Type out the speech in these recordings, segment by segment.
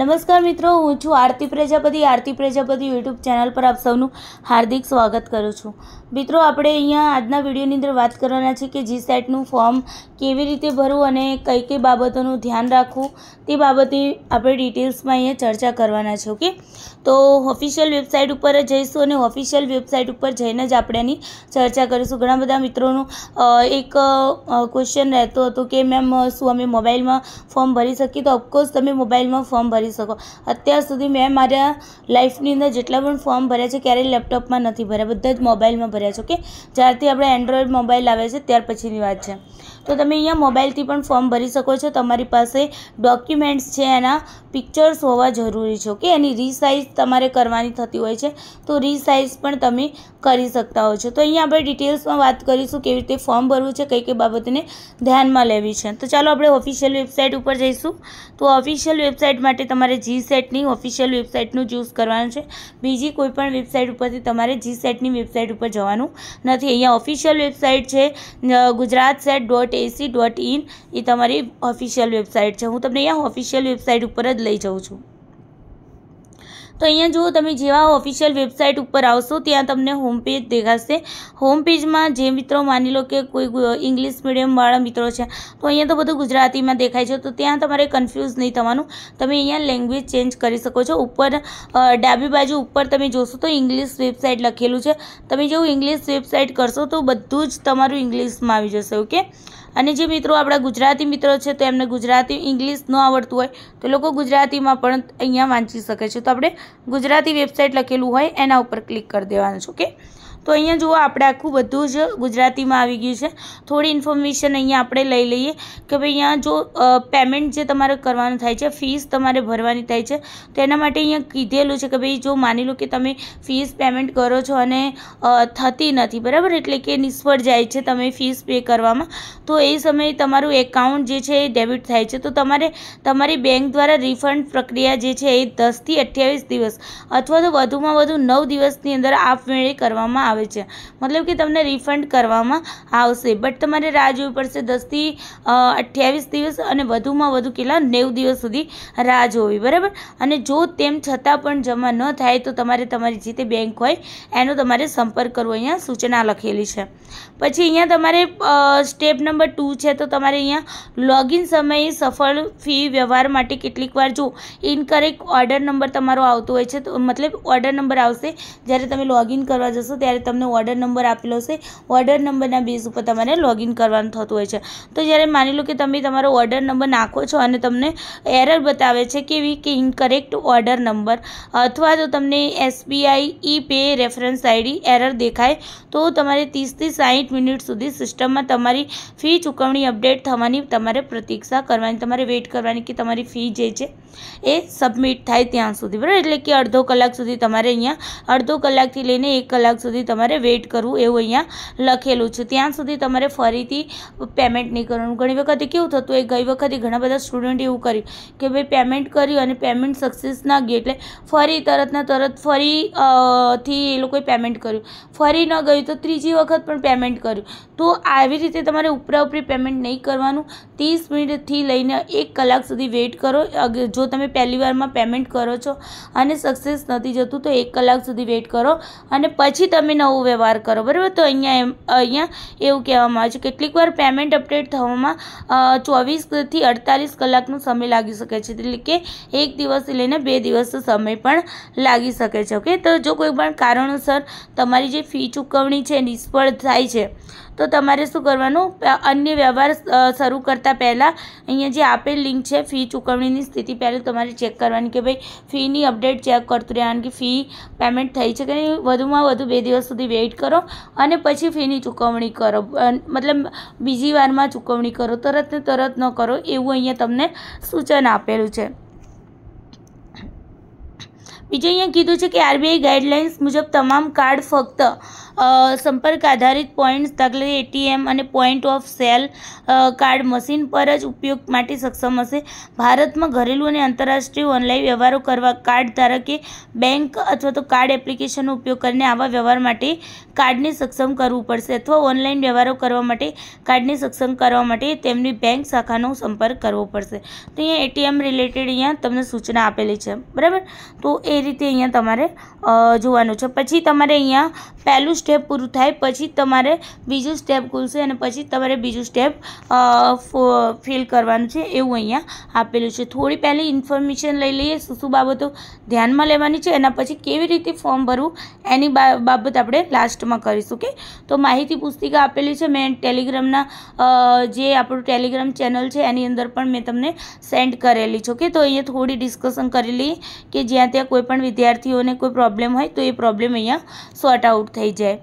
નમસ્કાર મિત્રો હું છું આરતી પ્રજાપતિ આરતી પ્રજાપતિ યુટ્યુબ ચેનલ પર આપ સૌનું હાર્દિક સ્વાગત કરું છું મિત્રો આપણે અહીંયા આજના વિડીયોની અંદર વાત કરવાના છે કે જી સેટનું ફોર્મ કેવી રીતે ભરવું અને કઈ કઈ બાબતોનું ધ્યાન રાખવું તે બાબતે આપણે ડિટેલ્સમાં અહીંયા ચર્ચા કરવાના છે ઓકે તો ઓફિશિયલ વેબસાઇટ ઉપર જઈશું અને ઓફિશિયલ વેબસાઇટ ઉપર જઈને જ આપણે એની ચર્ચા કરીશું ઘણા બધા મિત્રોનું એક ક્વેશ્ચન રહેતો હતો કે મેમ શું અમે મોબાઈલમાં ફોર્મ ભરી શકીએ તો ઓફકોર્સ તમે મોબાઈલમાં ફોર્મ ભરી કરી શકો અત્યાર સુધી મેં મારા લાઈફની અંદર જેટલા પણ ફોર્મ ભર્યા છે ક્યારેય લેપટોપમાં નથી ભર્યા બધા જ મોબાઈલમાં ભર્યા છે ઓકે જ્યારથી આપણે એન્ડ્રોઈડ મોબાઈલ આવે છે ત્યાર પછીની વાત છે તો તમે અહીંયા મોબાઈલથી પણ ફોર્મ ભરી શકો છો તમારી પાસે ડોક્યુમેન્ટ્સ છે એના પિક્ચર્સ હોવા જરૂરી છે ઓકે એની રીસાઇઝ તમારે કરવાની થતી હોય છે તો રીસાઇઝ પણ તમે કરી શકતા હો છો તો અહીંયા આપણે ડિટેલ્સમાં વાત કરીશું કેવી રીતે ફોર્મ ભરવું છે કઈ કઈ બાબતને ધ્યાનમાં લેવી છે તો ચાલો આપણે ઓફિશિયલ વેબસાઇટ ઉપર જઈશું તો ઓફિશિયલ વેબસાઇટ માટે તમારે જી સેટની ઓફિશિયલ વેબસાઇટનું ચૂઝ કરવાનું છે બીજી કોઈપણ વેબસાઇટ ઉપરથી તમારે જી સેટની વેબસાઇટ ઉપર જવાનું નથી અહીંયા ઓફિશિયલ વેબસાઇટ છે Gujarat set dot AC dot in એ તમારી ઓફિશિયલ વેબસાઇટ છે હું તમને અહીંયા ઓફિશિયલ વેબસાઇટ ઉપર જ લઈ જાઉં છું તો અહીંયા જુઓ તમે જેવા ઓફિશિયલ વેબસાઇટ ઉપર આવશો ત્યાં તમને હોમ પેજ દેખાશે હોમ પેજમાં જે મિત્રો માની લો કે કોઈ ઇંગ્લિશ મીડિયમવાળા મિત્રો છે તો અહીંયા તો બધું ગુજરાતીમાં દેખાય છે તો ત્યાં તમારે કન્ફ્યુઝ નહીં થવાનું તમે અહીંયા લેંગ્વેજ ચેન્જ કરી શકો છો ઉપર ડાબી બાજુ ઉપર તમે જોશો તો ઇંગ્લિશ વેબસાઇટ લખેલું છે તમે જેવું ઇંગ્લિશ વેબસાઇટ કરશો તો બધું જ તમારું ઇંગ્લિશમાં આવી જશે ઓકે અને જે મિત્રો આપણા ગુજરાતી મિત્રો છે તો એમને ગુજરાતી ઇંગ્લિશ ન આવડતું હોય તો લોકો ગુજરાતીમાં પણ અહીંયા વાંચી શકે છે તો આપણે ગુજરાતી વેબસાઇટ લખેલું હોય એના ઉપર ક્લિક કરી દેવાનું છે ઓકે તો અહીંયા જુઓ આપણે આખું બધું જ ગુજરાતીમાં આવી ગયું છે થોડી ઇન્ફોર્મેશન અહીંયા આપણે લઈ લઈએ કે ભાઈ અહીંયા જો પેમેન્ટ જે તમારે કરવાનું થાય છે ફીસ તમારે ભરવાની થાય છે તો એના માટે અહીંયા કીધેલું છે કે ભાઈ જો માની લો કે તમે ફીસ પેમેન્ટ કરો છો અને થતી નથી બરાબર એટલે કે નિષ્ફળ જાય છે તમે ફીસ પે કરવામાં તો એ સમયે તમારું એકાઉન્ટ જે છે એ ડેબિટ થાય છે તો તમારે તમારી બેંક દ્વારા રિફંડ પ્રક્રિયા જે છે એ દસથી અઠ્યાવીસ દિવસ અથવા તો વધુમાં વધુ નવ દિવસની અંદર આપમેળે કરવામાં આવે આવે છે મતલબ કે તમને રિફંડ કરવામાં આવશે બટ તમારે રાહ જોવી પડશે દસથી અઠ્યાવીસ દિવસ અને વધુમાં વધુ કેટલા નેવું દિવસ સુધી રાહ જોવી બરાબર અને જો તેમ છતાં પણ જમા ન થાય તો તમારે તમારી જે તે બેંક હોય એનો તમારે સંપર્ક કરવો અહીંયા સૂચના લખેલી છે પછી અહીંયા તમારે સ્ટેપ નંબર ટુ છે તો તમારે અહીંયા લોગિન સમયે સફળ ફી વ્યવહાર માટે કેટલીક વાર જો ઇનકરેક્ટ ઓર્ડર નંબર તમારો આવતો હોય છે તો મતલબ ઓર્ડર નંબર આવશે જ્યારે તમે લોગિન કરવા જશો ત્યારે તમને ઓર્ડર નંબર આપેલો છે ઓર્ડર નંબરના બેઝ ઉપર તમારે લોગિન કરવાનું થતું હોય છે તો જ્યારે માની લો કે તમે તમારો ઓર્ડર નંબર નાખો છો અને તમને એરર બતાવે છે કેવી કે ઇનકરેક્ટ ઓર્ડર નંબર અથવા તો તમને SBI e pay reference ID error દેખાય તો તમારે ત્રીસથી સાહીઠ મિનિટ સુધી સિસ્ટમમાં તમારી ફી ચૂકવણી અપડેટ થવાની તમારે પ્રતીક્ષા કરવાની તમારે વેઇટ કરવાની કે તમારી ફી જે છે એ સબમિટ થાય ત્યાં સુધી બરાબર એટલે કે અડધો કલાક સુધી તમારે અહીંયા અડધો કલાકથી લઈને એક કલાક સુધી સુધી તમારે વેઇટ કરવું એવું અહીંયા લખેલું છે ત્યાં સુધી તમારે ફરીથી પેમેન્ટ નહીં કરવાનું ઘણી વખતે કેવું થતું એ ગઈ વખતે ઘણા બધા સ્ટુડન્ટ એવું કર્યું કે ભાઈ પેમેન્ટ કર્યું અને પેમેન્ટ સક્સેસ ના ગઈ એટલે ફરી તરતના તરત ફરીથી એ લોકોએ પેમેન્ટ કર્યું ફરી ન ગયું તો ત્રીજી વખત પણ પેમેન્ટ કર્યું તો આવી રીતે તમારે ઉપરા ઉપરી પેમેન્ટ નહીં કરવાનું ત્રીસ મિનિટથી લઈને એક કલાક સુધી વેઇટ કરો જો તમે પહેલી વારમાં પેમેન્ટ કરો છો અને સક્સેસ નથી જતું તો એક કલાક સુધી વેઇટ કરો અને પછી તમે નવો વ્યવહાર કરો બરાબર તો અહીંયા એમ અહીંયા એવું કહેવામાં આવે છે કેટલીક વાર પેમેન્ટ અપડેટ થવામાં ચોવીસથી અડતાલીસ કલાકનો સમય લાગી શકે છે એટલે કે એક દિવસથી લઈને બે દિવસનો સમય પણ લાગી શકે છે ઓકે તો જો કોઈ પણ કારણોસર તમારી જે ફી ચૂકવણી છે નિષ્ફળ થાય છે તો તમારે શું કરવાનું અન્ય વ્યવહાર શરૂ કરતાં પહેલાં અહીંયા જે આપેલ લિંક છે ફી ચૂકવણીની સ્થિતિ પહેલાં તમારે ચેક કરવાની કે ભાઈ ફીની અપડેટ ચેક કરતું રહેવાનું કે ફી પેમેન્ટ થઈ છે કે નહીં વધુમાં વધુ બે દિવસ સુધી વેઇટ કરો અને પછી ફીની ચૂકવણી કરો મતલબ બીજી વારમાં ચૂકવણી કરો તરત ને તરત ન કરો એવું અહીંયા તમને સૂચન આપેલું છે બીજું અહીંયા કીધું છે કે આરબીઆઈ ગાઈડલાઇન્સ મુજબ તમામ કાર્ડ ફક્ત સંપર્ક આધારિત પોઈન્ટ્સ દાખલા એટીએમ અને point of sale card machine પર જ ઉપયોગ માટે સક્ષમ હશે ભારતમાં ઘરેલુ અને આંતરરાષ્ટ્રીય ઓનલાઈન વ્યવહારો કરવા કાર્ડ ધારકે બેંક અથવા તો કાર્ડ એપ્લિકેશનનો ઉપયોગ કરીને આવા વ્યવહાર માટે કાર્ડને સક્ષમ કરવું પડશે અથવા ઓનલાઈન વ્યવહારો કરવા માટે કાર્ડને સક્ષમ કરવા માટે તેમની બેંક શાખાનો સંપર્ક કરવો પડશે તો અહીંયા એટીએમ રિલેટેડ અહીંયા તમને સૂચના આપેલી છે બરાબર તો એ રીતે અહીંયા તમારે જોવાનું છે પછી તમારે અહીંયા પહેલું સ્ટેપ પૂરું થાય પછી તમારે બીજું સ્ટેપ ખુલશે અને પછી તમારે બીજું સ્ટેપ ફિલ કરવાનું છે એવું અહીંયા આપેલું છે થોડી પહેલી ઇન્ફોર્મેશન લઈ લઈએ શું શું બાબતો ધ્યાનમાં લેવાની છે એના પછી કેવી રીતે ફોર્મ ભરવું એની બાબત આપણે લાસ્ટમાં કરીશું કે તો માહિતી પુસ્તિકા આપેલી છે મેં ટેલિગ્રામના જે આપણું ટેલિગ્રામ ચેનલ છે એની અંદર પણ મેં તમને સેન્ડ કરેલી છે ઓકે તો અહીંયા થોડી ડિસ્કશન કરી લઈએ કે જ્યાં ત્યાં કોઈપણ વિદ્યાર્થીઓને કોઈ પ્રોબ્લેમ હોય તો એ પ્રોબ્લેમ અહીંયા સોર્ટ આઉટ થઈ જાય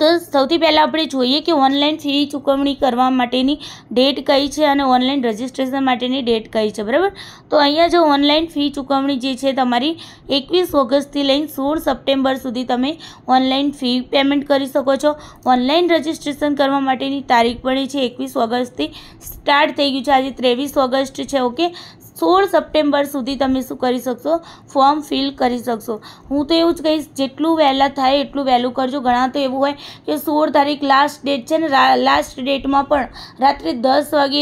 તો સૌથી પહેલાં આપણે જોઈએ કે ઓનલાઈન ફી ચૂકવણી કરવા માટેની ડેટ કઈ છે અને ઓનલાઈન રજિસ્ટ્રેશન માટેની ડેટ કઈ છે બરાબર તો અહીંયા જો ઓનલાઈન ફી ચૂકવણી જે છે તમારી એકવીસ ઓગસ્ટથી લઈને સોળ સપ્ટેમ્બર સુધી તમે ઓનલાઈન ફી પેમેન્ટ કરી શકો છો ઓનલાઈન રજિસ્ટ્રેશન કરવા માટેની તારીખ પણ છે એકવીસ ઓગસ્ટથી સ્ટાર્ટ થઈ ગયું છે આજે ત્રેવીસ ઓગસ્ટ છે ઓકે સોળ સપ્ટેમ્બર સુધી તમે શું કરી શકશો ફોર્મ ફિલ કરી શકશો હું તો એવું જ કહીશ જેટલું વહેલાં થાય એટલું વહેલું કરજો ઘણા તો એવું હોય કે સોળ તારીખ લાસ્ટ ડેટ છે ને લાસ્ટ ડેટમાં પણ રાત્રે દસ વાગે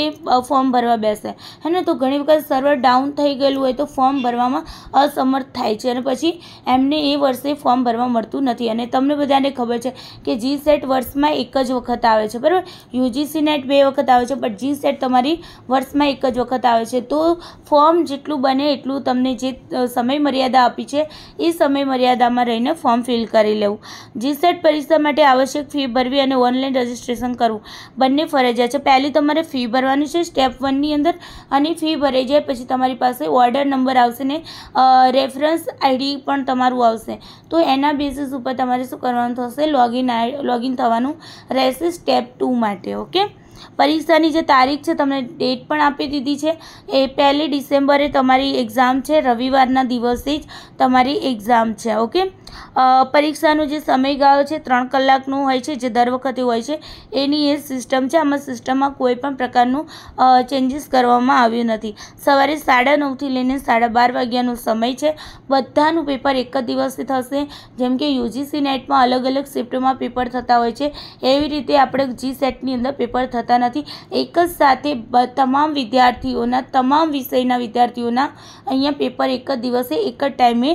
ફોર્મ ભરવા બેસે હે ને તો ઘણી વખત સર્વર ડાઉન થઈ ગયેલું હોય તો ફોર્મ ભરવામાં અસમર્થ થાય છે અને પછી એમને એ વર્ષે ફોર્મ ભરવા મળતું નથી અને તમને બધાને ખબર છે કે જી સેટ વર્ષમાં એક જ વખત આવે છે બરાબર યુજીસી નેટ બે વખત આવે છે પણ જી સેટ તમારી વર્ષમાં એક જ વખત આવે છે તો ફોર્મ જેટલું બને એટલું તમને જે સમય મર્યાદા આપી છે એ સમય મર્યાદામાં રહીને ફોર્મ ફિલ કરી લેવું જીસેટ પરીક્ષા માટે આવશ્યક ફી ભરવી અને ઓનલાઈન રજિસ્ટ્રેશન કરવું બંને ફરજિયાત છે પહેલી તમારે ફી ભરવાની છે સ્ટેપ વનની અંદર અને ફી ભરાઈ જાય પછી તમારી પાસે ઓર્ડર નંબર આવશે ને રેફરન્સ આઈડી પણ તમારું આવશે તો એના બેસિસ ઉપર તમારે શું કરવાનું થશે લોગિન લોગિન થવાનું રહેશે સ્ટેપ ટુ માટે ઓકે પરીક્ષાની જે તારીખ છે તમને ડેટ પણ આપી દીધી છે એ પહેલી ડિસેમ્બરે તમારી એક્ઝામ છે રવિવારના દિવસે જ તમારી એક્ઝામ છે ઓકે પરીક્ષાનો જે સમયગાળો છે ત્રણ કલાકનો હોય છે જે દર વખતે હોય છે એની એ સિસ્ટમ છે આમાં સિસ્ટમમાં કોઈ પણ પ્રકારનું ચેન્જીસ કરવામાં આવ્યું નથી સવારે સાડા નવથી લઈને સાડા બાર વાગ્યાનો સમય છે બધાનું પેપર એક જ દિવસથી થશે જેમ કે યુજીસી નેટમાં અલગ અલગ શિફ્ટમાં પેપર થતા હોય છે એવી રીતે આપણે જી સેટની અંદર પેપર થતા નથી એક જ સાથે તમામ વિદ્યાર્થીઓના તમામ વિષયના વિદ્યાર્થીઓના અહીંયા પેપર એક જ દિવસે એક જ ટાઈમે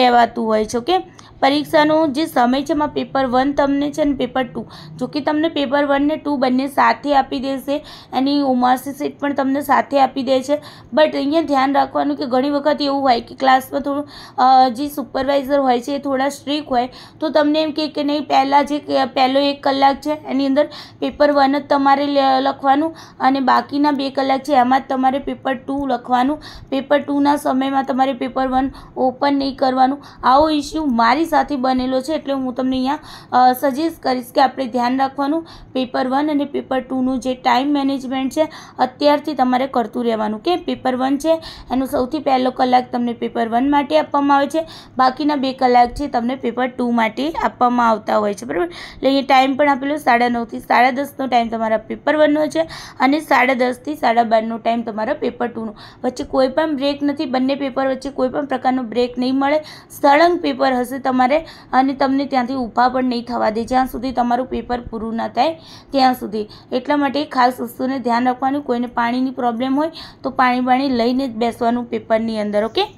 લેવાતું હોય છે ઓકે પરીક્ષાનો જે સમય છે એમાં પેપર વન તમને છે ને પેપર ટુ જોકે તમને પેપર વન ને ટુ બંને સાથે આપી દેશે એની ઉમરસી સીટ પણ તમને સાથે આપી દે છે બટ અહીંયા ધ્યાન રાખવાનું કે ઘણી વખત એવું હોય કે ક્લાસમાં થોડું જે સુપરવાઇઝર હોય છે એ થોડા સ્ટ્રીક હોય તો તમને એમ કહે કે નહીં પહેલાં જે પહેલો એક કલાક છે એની અંદર પેપર વન જ તમારે લખવાનું અને બાકીના બે કલાક છે એમાં જ તમારે પેપર ટુ લખવાનું પેપર ટુના સમયમાં તમારે પેપર વન ઓપન નહીં કરવાનું આવો ઇસ્યુ મારી સાથે બનેલો છે એટલે હું તમને અહીંયા સજેસ્ટ કરીશ કે આપણે ધ્યાન રાખવાનું પેપર વન અને પેપર ટુનું જે ટાઈમ મેનેજમેન્ટ છે અત્યારથી તમારે કરતું રહેવાનું કે પેપર વન છે એનો સૌથી પહેલો કલાક તમને પેપર વન માટે આપવામાં આવે છે બાકીના બે કલાક છે તમને પેપર ટુ માટે આપવામાં આવતા હોય છે બરાબર એટલે અહીંયા ટાઈમ પણ આપેલો સાડા નવથી સાડા દસનો ટાઈમ તમારા પેપર વનનો છે અને સાડા દસથી સાડા બારનો ટાઈમ તમારા પેપર ટુનો વચ્ચે કોઈ પણ બ્રેક નથી બંને પેપર વચ્ચે કોઈ પણ પ્રકારનો બ્રેક નહીં મળે સળંગ પેપર હશે તમારું તમારે અને તમને ત્યાંથી ઊભા પણ નહીં થવા દે જ્યાં સુધી તમારું પેપર પૂરું ના થાય ત્યાં સુધી એટલા માટે ખાસ વસ્તુને ધ્યાન રાખવાનું કોઈને પાણીની પ્રોબ્લેમ હોય તો પાણી બાણી લઈને જ બેસવાનું પેપરની અંદર ઓકે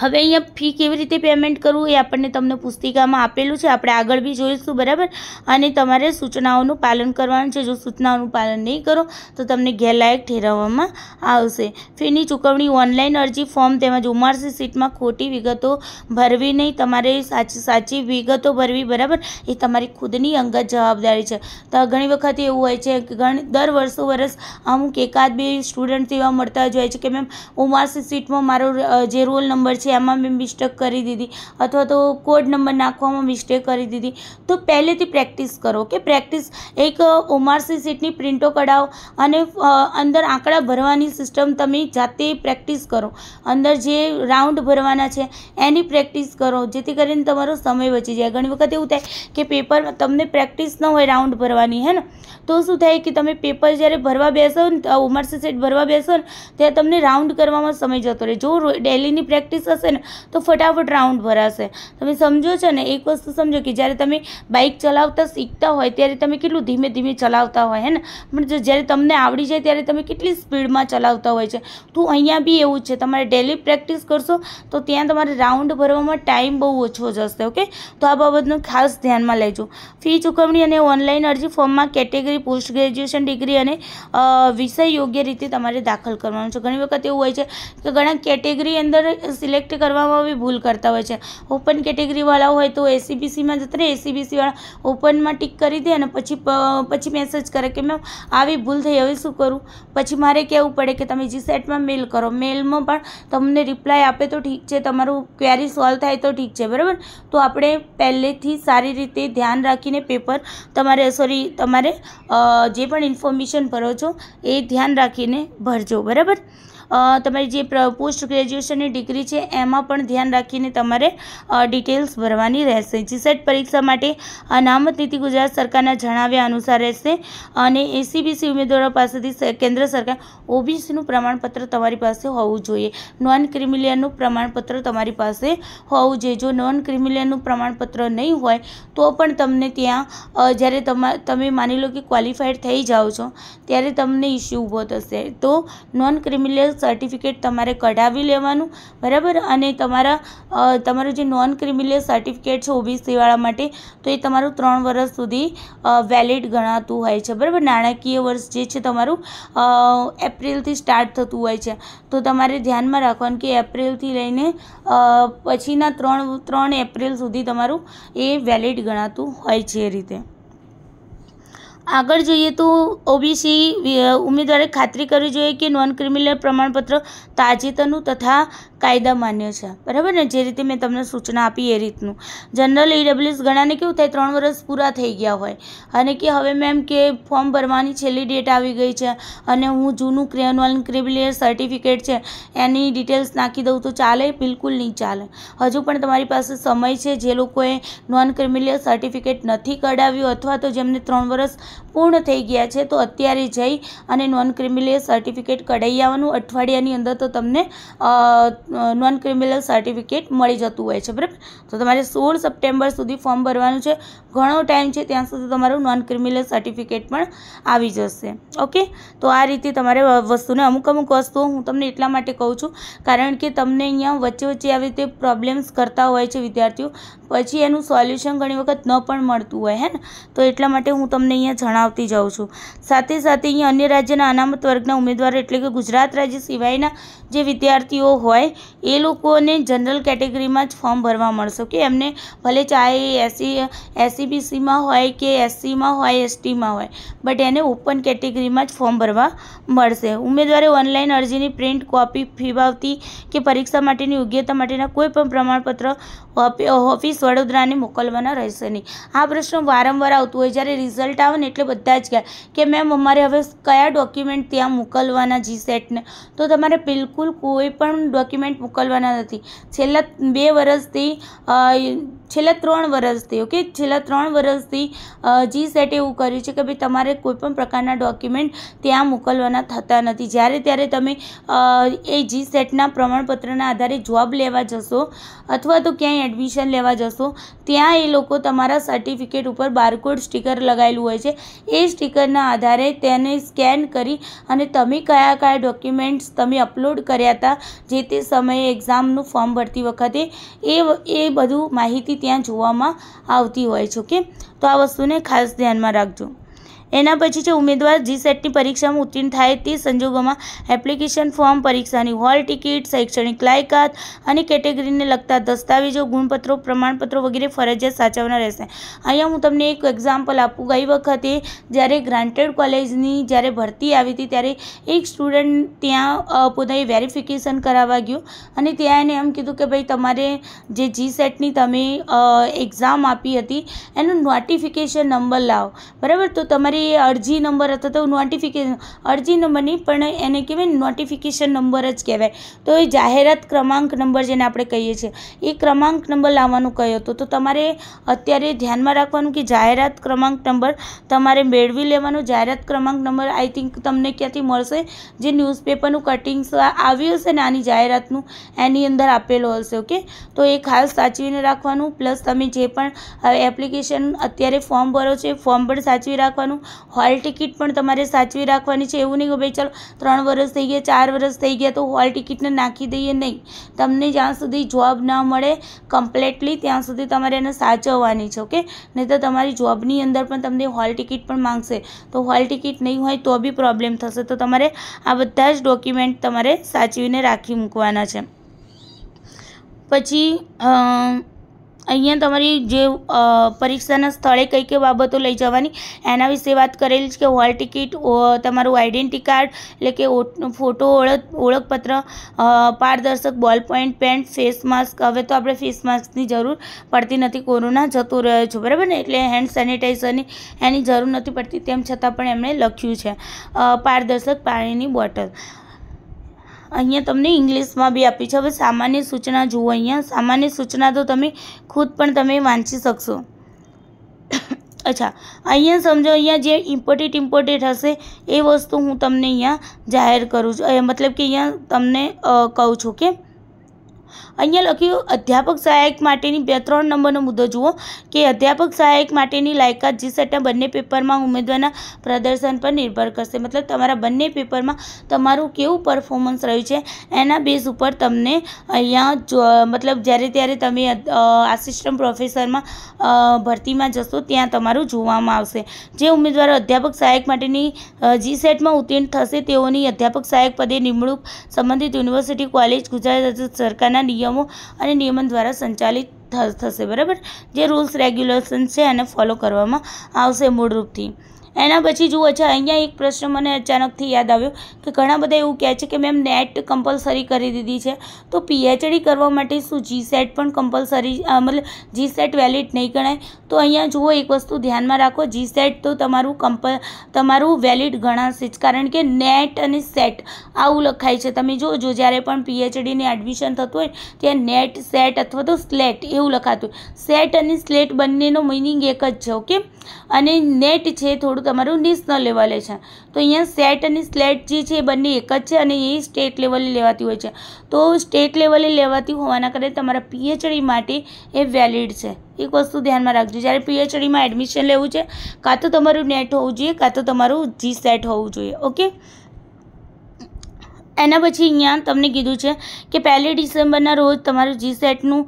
હવે અહીંયા ફી કેવી રીતે પેમેન્ટ કરવું એ આપણને તમને પુસ્તિકામાં આપેલું છે આપણે આગળ બી જોઈશું બરાબર અને તમારે સૂચનાઓનું પાલન કરવાનું છે જો સૂચનાઓનું પાલન નહીં કરો તો તમને ગેરલાયક ઠેરવવામાં આવશે ફીની ચૂકવણી ઓનલાઈન અરજી ફોર્મ તેમજ ઉમરસી સીટમાં ખોટી વિગતો ભરવી નહીં તમારે સાચી સાચી વિગતો ભરવી બરાબર એ તમારી ખુદની અંગત જવાબદારી છે તો ઘણી વખત એવું હોય છે કે દર વર્ષો વર્ષ અમુક એકાદ બે સ્ટુડન્ટ એવા મળતા જ હોય છે કે મેમ ઉમરસી સીટમાં મારો જે રોલ નંબર છે એમાં મેં મિસ્ટેક કરી દીધી અથવા તો કોડ નંબર નાખવામાં મિસ્ટેક કરી દીધી તો પહેલેથી પ્રેક્ટિસ કરો કે પ્રેક્ટિસ એક ઓમારસી સીટની પ્રિન્ટો કઢાવો અને અંદર આંકડા ભરવાની સિસ્ટમ તમે જાતે પ્રેક્ટિસ કરો અંદર જે રાઉન્ડ ભરવાના છે એની પ્રેક્ટિસ કરો જેથી કરીને તમારો સમય બચી જાય ઘણી વખત એવું થાય કે પેપર તમને પ્રેક્ટિસ ન હોય રાઉન્ડ ભરવાની હે ને તો શું થાય કે તમે પેપર જ્યારે ભરવા બેસો ને ઉમરસી સીટ ભરવા બેસો ને ત્યારે તમને રાઉન્ડ કરવામાં સમય જતો રહે જો ડેલીની પ્રેક્ટિસ થશે ને તો ફટાફટ રાઉન્ડ ભરાશે તમે સમજો છો ને એક વસ્તુ સમજો કે જ્યારે તમે બાઇક ચલાવતા શીખતા હોય ત્યારે તમે કેટલું ધીમે ધીમે ચલાવતા હોય હેને પણ જ્યારે તમને આવડી જાય ત્યારે તમે કેટલી સ્પીડમાં ચલાવતા હોય છે તો અહીંયા બી એવું છે તમારે ડેલી પ્રેક્ટિસ કરશો તો ત્યાં તમારે રાઉન્ડ ભરવામાં ટાઈમ બહુ ઓછો જશે ઓકે તો આ બાબતનું ખાસ ધ્યાનમાં લેજો ફી ચૂકવણી અને ઓનલાઈન અરજી ફોર્મમાં કેટેગરી પોસ્ટ ગ્રેજ્યુએશન ડિગ્રી અને વિષય યોગ્ય રીતે તમારે દાખલ કરવાનું છે ઘણી વખત એવું હોય છે કે ઘણા કેટેગરી અંદર સિલેક્ટ સિલેક્ટ કરવામાં બી ભૂલ કરતા હોય છે ઓપન કેટેગરીવાળા હોય તો એસીબીસીમાં જતા રહે એસીબીસીવાળા ઓપનમાં ટીક કરી દે અને પછી પછી મેસેજ કરે કે મેમ આવી ભૂલ થઈ હવે શું કરું પછી મારે કહેવું પડે કે તમે જી સેટમાં મેલ કરો મેલમાં પણ તમને રિપ્લાય આપે તો ઠીક છે તમારું ક્વેરી સોલ્વ થાય તો ઠીક છે બરાબર તો આપણે પહેલેથી સારી રીતે ધ્યાન રાખીને પેપર તમારે સોરી તમારે જે પણ ઇન્ફોર્મેશન ભરો છો એ ધ્યાન રાખીને ભરજો બરાબર તમારી જે પોસ્ટ ગ્રેજ્યુએશનની ડિગ્રી છે એમાં પણ ધ્યાન રાખીને તમારે ડિટેલ્સ ભરવાની રહેશે જીસેટ પરીક્ષા માટે અનામત નીતિ ગુજરાત સરકારના જણાવ્યા અનુસાર રહેશે અને એસીબીસી ઉમેદવારો પાસેથી કેન્દ્ર સરકાર ઓબીસીનું પ્રમાણપત્ર તમારી પાસે હોવું જોઈએ નોન ક્રિમિલિયરનું પ્રમાણપત્ર તમારી પાસે હોવું જોઈએ જો નોન ક્રિમિલિયરનું પ્રમાણપત્ર નહીં હોય તો પણ તમને ત્યાં જ્યારે તમે માની લો કે ક્વોલિફાઈડ થઈ જાઓ છો ત્યારે તમને ઇસ્યુ ઊભો થશે તો નોન ક્રિમિલિયર સર્ટિફિકેટ તમારે કઢાવી લેવાનું બરાબર અને તમારા તમારું જે નોન ક્રિમિનલ સર્ટિફિકેટ છે ઓબીસીવાળા માટે તો એ તમારું ત્રણ વર્ષ સુધી વેલિડ ગણાતું હોય છે બરાબર નાણાકીય વર્ષ જે છે તમારું એપ્રિલથી સ્ટાર્ટ થતું હોય છે તો તમારે ધ્યાનમાં રાખવાનું કે એપ્રિલથી લઈને પછીના ત્રણ ત્રણ એપ્રિલ સુધી તમારું એ વેલિડ ગણાતું હોય છે એ રીતે આગળ જોઈએ તો ઓબીસી ઉમેદવારે ખાતરી કરવી જોઈએ કે નોન ક્રિમિનલ પ્રમાણપત્ર તાજેતરનું તથા કાયદા માન્ય છે બરાબર ને જે રીતે મેં તમને સૂચના આપી એ રીતનું જનરલ ઈડબ્લ્યુએસ ઘણાને કેવું થાય ત્રણ વર્ષ પૂરા થઈ ગયા હોય અને કે હવે મેમ કે ફોર્મ ભરવાની છેલ્લી ડેટ આવી ગઈ છે અને હું જૂનું ક્રેન્યુઅલ ક્રિબિલિયર સર્ટિફિકેટ છે એની ડિટેલ્સ નાખી દઉં તો ચાલે બિલકુલ નહીં ચાલે હજુ પણ તમારી પાસે સમય છે જે લોકોએ નોન ક્રિમિલિયર સર્ટિફિકેટ નથી કઢાવ્યું અથવા તો જેમને ત્રણ વર્ષ પૂર્ણ થઈ ગયા છે તો અત્યારે જઈ અને નોન ક્રિમિલિયર સર્ટિફિકેટ કઢાવી આવવાનું અઠવાડિયાની અંદર તો તમને નોન ક્રિમિનલ સર્ટિફિકેટ મળી જતું હોય છે બરાબર તો તમારે સોળ સપ્ટેમ્બર સુધી ફોર્મ ભરવાનું છે ઘણો ટાઈમ છે ત્યાં સુધી તમારું નોન ક્રિમિનલ સર્ટિફિકેટ પણ આવી જશે ઓકે તો આ રીતે તમારે વસ્તુને અમુક અમુક વસ્તુઓ હું તમને એટલા માટે કહું છું કારણ કે તમને અહીંયા વચ્ચે વચ્ચે આવી રીતે પ્રોબ્લેમ્સ કરતા હોય છે વિદ્યાર્થીઓ પછી એનું સોલ્યુશન ઘણી વખત ન પણ મળતું હોય હે ને તો એટલા માટે હું તમને અહીંયા જણાવતી જાઉં છું સાથે સાથે અહીંયા અન્ય રાજ્યના અનામત વર્ગના ઉમેદવારો એટલે કે ગુજરાત રાજ્ય સિવાયના જે વિદ્યાર્થીઓ હોય એ લોકોને જનરલ કેટેગરીમાં જ ફોર્મ ભરવા મળશે કે એમને ભલે ચાહે એસી એસસીબીસીમાં હોય કે એસસીમાં હોય એસટીમાં હોય બટ એને ઓપન કેટેગરીમાં જ ફોર્મ ભરવા મળશે ઉમેદવારે ઓનલાઈન અરજીની પ્રિન્ટ કોપી ફીબાવતી કે પરીક્ષા માટેની યોગ્યતા માટેના કોઈ પણ પ્રમાણપત્ર ઓફિસ પોલીસ વડોદરાને મોકલવાના રહેશે નહીં આ પ્રશ્ન વારંવાર આવતું હોય જ્યારે રિઝલ્ટ આવે ને એટલે બધા જ કહે કે મેમ અમારે હવે કયા ડોક્યુમેન્ટ ત્યાં મોકલવાના જી સેટને તો તમારે બિલકુલ કોઈ પણ ડોક્યુમેન્ટ મોકલવાના નથી છેલ્લા બે વર્ષથી છેલ્લા ત્રણ વર્ષથી ઓકે છેલ્લા ત્રણ વર્ષથી જી સેટે એવું કર્યું છે કે ભાઈ તમારે કોઈપણ પ્રકારના ડોક્યુમેન્ટ ત્યાં મોકલવાના થતા નથી જ્યારે ત્યારે તમે એ જી સેટના પ્રમાણપત્રના આધારે જોબ લેવા જશો અથવા તો ક્યાંય એડમિશન લેવા જશો ત્યાં એ લોકો તમારા સર્ટિફિકેટ ઉપર બારકોડ સ્ટીકર લગાવેલું હોય છે એ સ્ટીકરના આધારે તેને સ્કેન કરી અને તમે કયા કયા ડોક્યુમેન્ટ્સ તમે અપલોડ કર્યા હતા જે તે સમયે એક્ઝામનું ફોર્મ ભરતી વખતે એ એ બધું માહિતી ત્યાં જોવામાં આવતી હોય છે ઓકે તો આ વસ્તુને ખાસ ધ્યાનમાં રાખજો એના પછી છે ઉમેદવાર જી સેટની પરીક્ષામાં ઉત્તીર્ણ થાય તે સંજોગોમાં એપ્લિકેશન ફોર્મ પરીક્ષાની હોલ ટિકિટ શૈક્ષણિક લાયકાત અને કેટેગરીને લગતા દસ્તાવેજો ગુણપત્રો પ્રમાણપત્રો વગેરે ફરજિયાત સાચવવાના રહેશે અહીંયા હું તમને એક એક્ઝામ્પલ આપું ગઈ વખતે જ્યારે ગ્રાન્ટેડ કોલેજની જ્યારે ભરતી આવી હતી ત્યારે એક સ્ટુડન્ટ ત્યાં પોતાની વેરિફિકેશન કરાવવા ગયો અને ત્યાં એને એમ કીધું કે ભાઈ તમારે જે જી સેટની તમે એક્ઝામ આપી હતી એનું નોટિફિકેશન નંબર લાવો બરાબર તો તમારી એ અરજી નંબર અથવા તો નોટિફિકેશન અરજી નંબર નહીં પણ એને કહેવાય નોટિફિકેશન નંબર જ કહેવાય તો એ જાહેરાત ક્રમાંક નંબર જેને આપણે કહીએ છીએ એ ક્રમાંક નંબર લાવવાનું કહ્યો હતો તો તમારે અત્યારે ધ્યાનમાં રાખવાનું કે જાહેરાત ક્રમાંક નંબર તમારે મેળવી લેવાનો જાહેરાત ક્રમાંક નંબર આઈ થિંક તમને ક્યાંથી મળશે જે ન્યૂઝપેપરનું કટિંગ્સ આવ્યું હશે ને આની જાહેરાતનું એની અંદર આપેલો હશે ઓકે તો એ ખાસ સાચવીને રાખવાનું પ્લસ તમે જે પણ એપ્લિકેશન અત્યારે ફોર્મ ભરો છે ફોર્મ પણ સાચવી રાખવાનું હોલ ટિકિટ પણ તમારે સાચવી રાખવાની છે એવું નહીં કે ભાઈ ચાલો ત્રણ વર્ષ થઈ ગયા ચાર વર્ષ થઈ ગયા તો હોલ ટિકિટને નાખી દઈએ નહીં તમને જ્યાં સુધી જોબ ના મળે કમ્પ્લેટલી ત્યાં સુધી તમારે એને સાચવવાની છે ઓકે નહીં તો તમારી જોબની અંદર પણ તમને હોલ ટિકિટ પણ માંગશે તો હોલ ટિકિટ નહીં હોય તો બી પ્રોબ્લેમ થશે તો તમારે આ બધા જ ડોક્યુમેન્ટ તમારે સાચવીને રાખી મૂકવાના છે પછી અહીંયા તમારી જે પરીક્ષાના સ્થળે કઈ કઈ બાબતો લઈ જવાની એના વિશે વાત કરેલી છે કે હોલ ટિકિટ તમારું આઈડેન્ટિટી કાર્ડ એટલે કે ફોટો ઓળખ ઓળખપત્ર પારદર્શક બોલ પોઈન્ટ પેન્ટ ફેસ માસ્ક હવે તો આપણે ફેસ માસ્કની જરૂર પડતી નથી કોરોના જતો રહ્યો છે બરાબર ને એટલે હેન્ડ સેનિટાઈઝરની એની જરૂર નથી પડતી તેમ છતાં પણ એમણે લખ્યું છે પારદર્શક પાણીની બોટલ અહીંયા તમને ઇંગ્લિશમાં બી આપી છે હવે સામાન્ય સૂચના જુઓ અહીંયા સામાન્ય સૂચના તો તમે ખુદ પણ તમે વાંચી શકશો અચ્છા અહીંયા સમજો અહીંયા જે ઇમ્પોર્ટેડ ઇમ્પોર્ટેડ હશે એ વસ્તુ હું તમને અહીંયા જાહેર કરું છું મતલબ કે અહીંયા તમને કહું છું કે અહીંયા લખ્યું અધ્યાપક સહાયક માટેની બે ત્રણ નંબરનો મુદ્દો જુઓ કે અધ્યાપક સહાયક માટેની લાયકાત જી સેટના બંને પેપરમાં ઉમેદવારના પ્રદર્શન પર નિર્ભર કરશે મતલબ તમારા બંને પેપરમાં તમારું કેવું પરફોર્મન્સ રહ્યું છે એના બેઝ ઉપર તમને અહીંયા મતલબ જ્યારે ત્યારે તમે આસિસ્ટન્ટ પ્રોફેસરમાં ભરતીમાં જશો ત્યાં તમારું જોવામાં આવશે જે ઉમેદવારો અધ્યાપક સહાયક માટેની જી સેટમાં ઉત્તીર્ણ થશે તેઓની અધ્યાપક સહાયક પદે નિમણૂક સંબંધિત યુનિવર્સિટી કોલેજ ગુજરાત સરકારના નિયમ નિયમો અને નિયમન દ્વારા સંચાલિત થશે બરાબર જે રૂલ્સ રેગ્યુલેશન છે એને ફોલો કરવામાં આવશે મૂળરૂપથી એના પછી જુઓ છે અહીંયા એક પ્રશ્ન મને અચાનકથી યાદ આવ્યો કે ઘણા બધા એવું કહે છે કે મેમ નેટ કમ્પલસરી કરી દીધી છે તો પીએચડી કરવા માટે શું જી સેટ પણ કમ્પલસરી મતલબ જી સેટ વેલિડ નહીં ગણાય તો અહીંયા જુઓ એક વસ્તુ ધ્યાનમાં રાખો જી સેટ તો તમારું કમ્પલ તમારું વેલિડ ગણાશે જ કારણ કે નેટ અને સેટ આવું લખાય છે તમે જુઓ જો જ્યારે પણ પીએચડીને એડમિશન થતું હોય ત્યાં નેટ સેટ અથવા તો સ્લેટ એવું લખાતું સેટ અને સ્લેટ બંનેનો મિનિંગ એક જ છે ઓકે અને નેટ છે થોડું તમારું નેશનલ લેવલે છે તો અહીંયા સેટ અને સ્લેટ જે છે એ બંને એક જ છે અને એ સ્ટેટ લેવલે લેવાતી હોય છે તો સ્ટેટ લેવલે લેવાતી હોવાના કારણે તમારા પીએચડી માટે એ વેલિડ છે એક વસ્તુ ધ્યાનમાં રાખજો જ્યારે પીએચડીમાં એડમિશન લેવું છે કાં તો તમારું નેટ હોવું જોઈએ કાં તો તમારું જી સેટ હોવું જોઈએ ઓકે એના પછી અહીંયા તમને કીધું છે કે પહેલી ડિસેમ્બરના રોજ તમારું જી સેટનું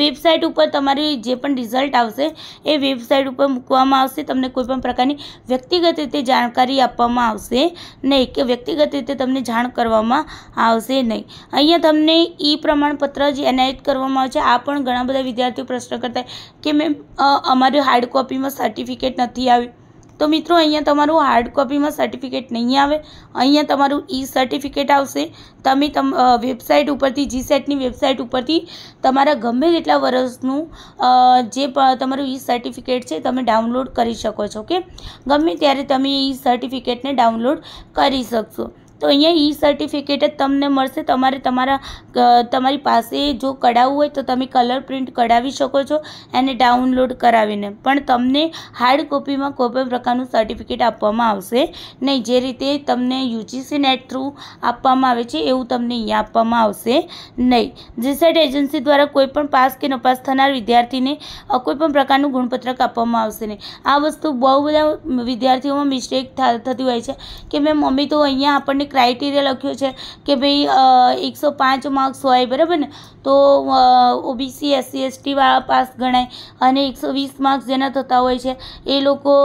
વેબસાઇટ ઉપર તમારી જે પણ રિઝલ્ટ આવશે એ વેબસાઇટ ઉપર મૂકવામાં આવશે તમને કોઈપણ પ્રકારની વ્યક્તિગત રીતે જાણકારી આપવામાં આવશે નહીં કે વ્યક્તિગત રીતે તમને જાણ કરવામાં આવશે નહીં અહીંયા તમને ઈ પ્રમાણપત્ર જે એનાયત કરવામાં આવે છે આ પણ ઘણા બધા વિદ્યાર્થીઓ પ્રશ્ન કરતા કે મેમ અમારી હાર્ડ કોપીમાં સર્ટિફિકેટ નથી આવ્યું તો મિત્રો અહીંયા તમારું હાર્ડ કોપીમાં સર્ટિફિકેટ નહીં આવે અહીંયા તમારું ઈ સર્ટિફિકેટ આવશે તમે તમ વેબસાઇટ ઉપરથી જી સેટની વેબસાઇટ ઉપરથી તમારા ગમે તેટલા વર્ષનું જે તમારું ઈ સર્ટિફિકેટ છે તમે ડાઉનલોડ કરી શકો છો કે ગમે ત્યારે તમે ઈ સર્ટિફિકેટને ડાઉનલોડ કરી શકશો તો અહીંયા ઈ સર્ટિફિકેટ જ તમને મળશે તમારે તમારા તમારી પાસે જો કઢાવવું હોય તો તમે કલર પ્રિન્ટ કઢાવી શકો છો એને ડાઉનલોડ કરાવીને પણ તમને હાર્ડ કોપીમાં કોઈપણ પ્રકારનું સર્ટિફિકેટ આપવામાં આવશે નહીં જે રીતે તમને યુજીસી નેટ થ્રુ આપવામાં આવે છે એવું તમને અહીંયા આપવામાં આવશે નહીં જીસેટ એજન્સી દ્વારા કોઈપણ પાસ કે નપાસ થનાર વિદ્યાર્થીને કોઈપણ પ્રકારનું ગુણપત્રક આપવામાં આવશે નહીં આ વસ્તુ બહુ બધા વિદ્યાર્થીઓમાં મિસ્ટેક થતી હોય છે કે મેં મમ્મી તો અહીંયા આપણને એમને ક્રાઇટેરિયા લખ્યો છે કે ભાઈ એકસો પાંચ માર્ક્સ હોય બરાબર ને તો ઓબીસી એસસી એસટીવાળા પાસ ગણાય અને એકસો વીસ માર્ક્સ જેના થતા હોય છે એ લોકો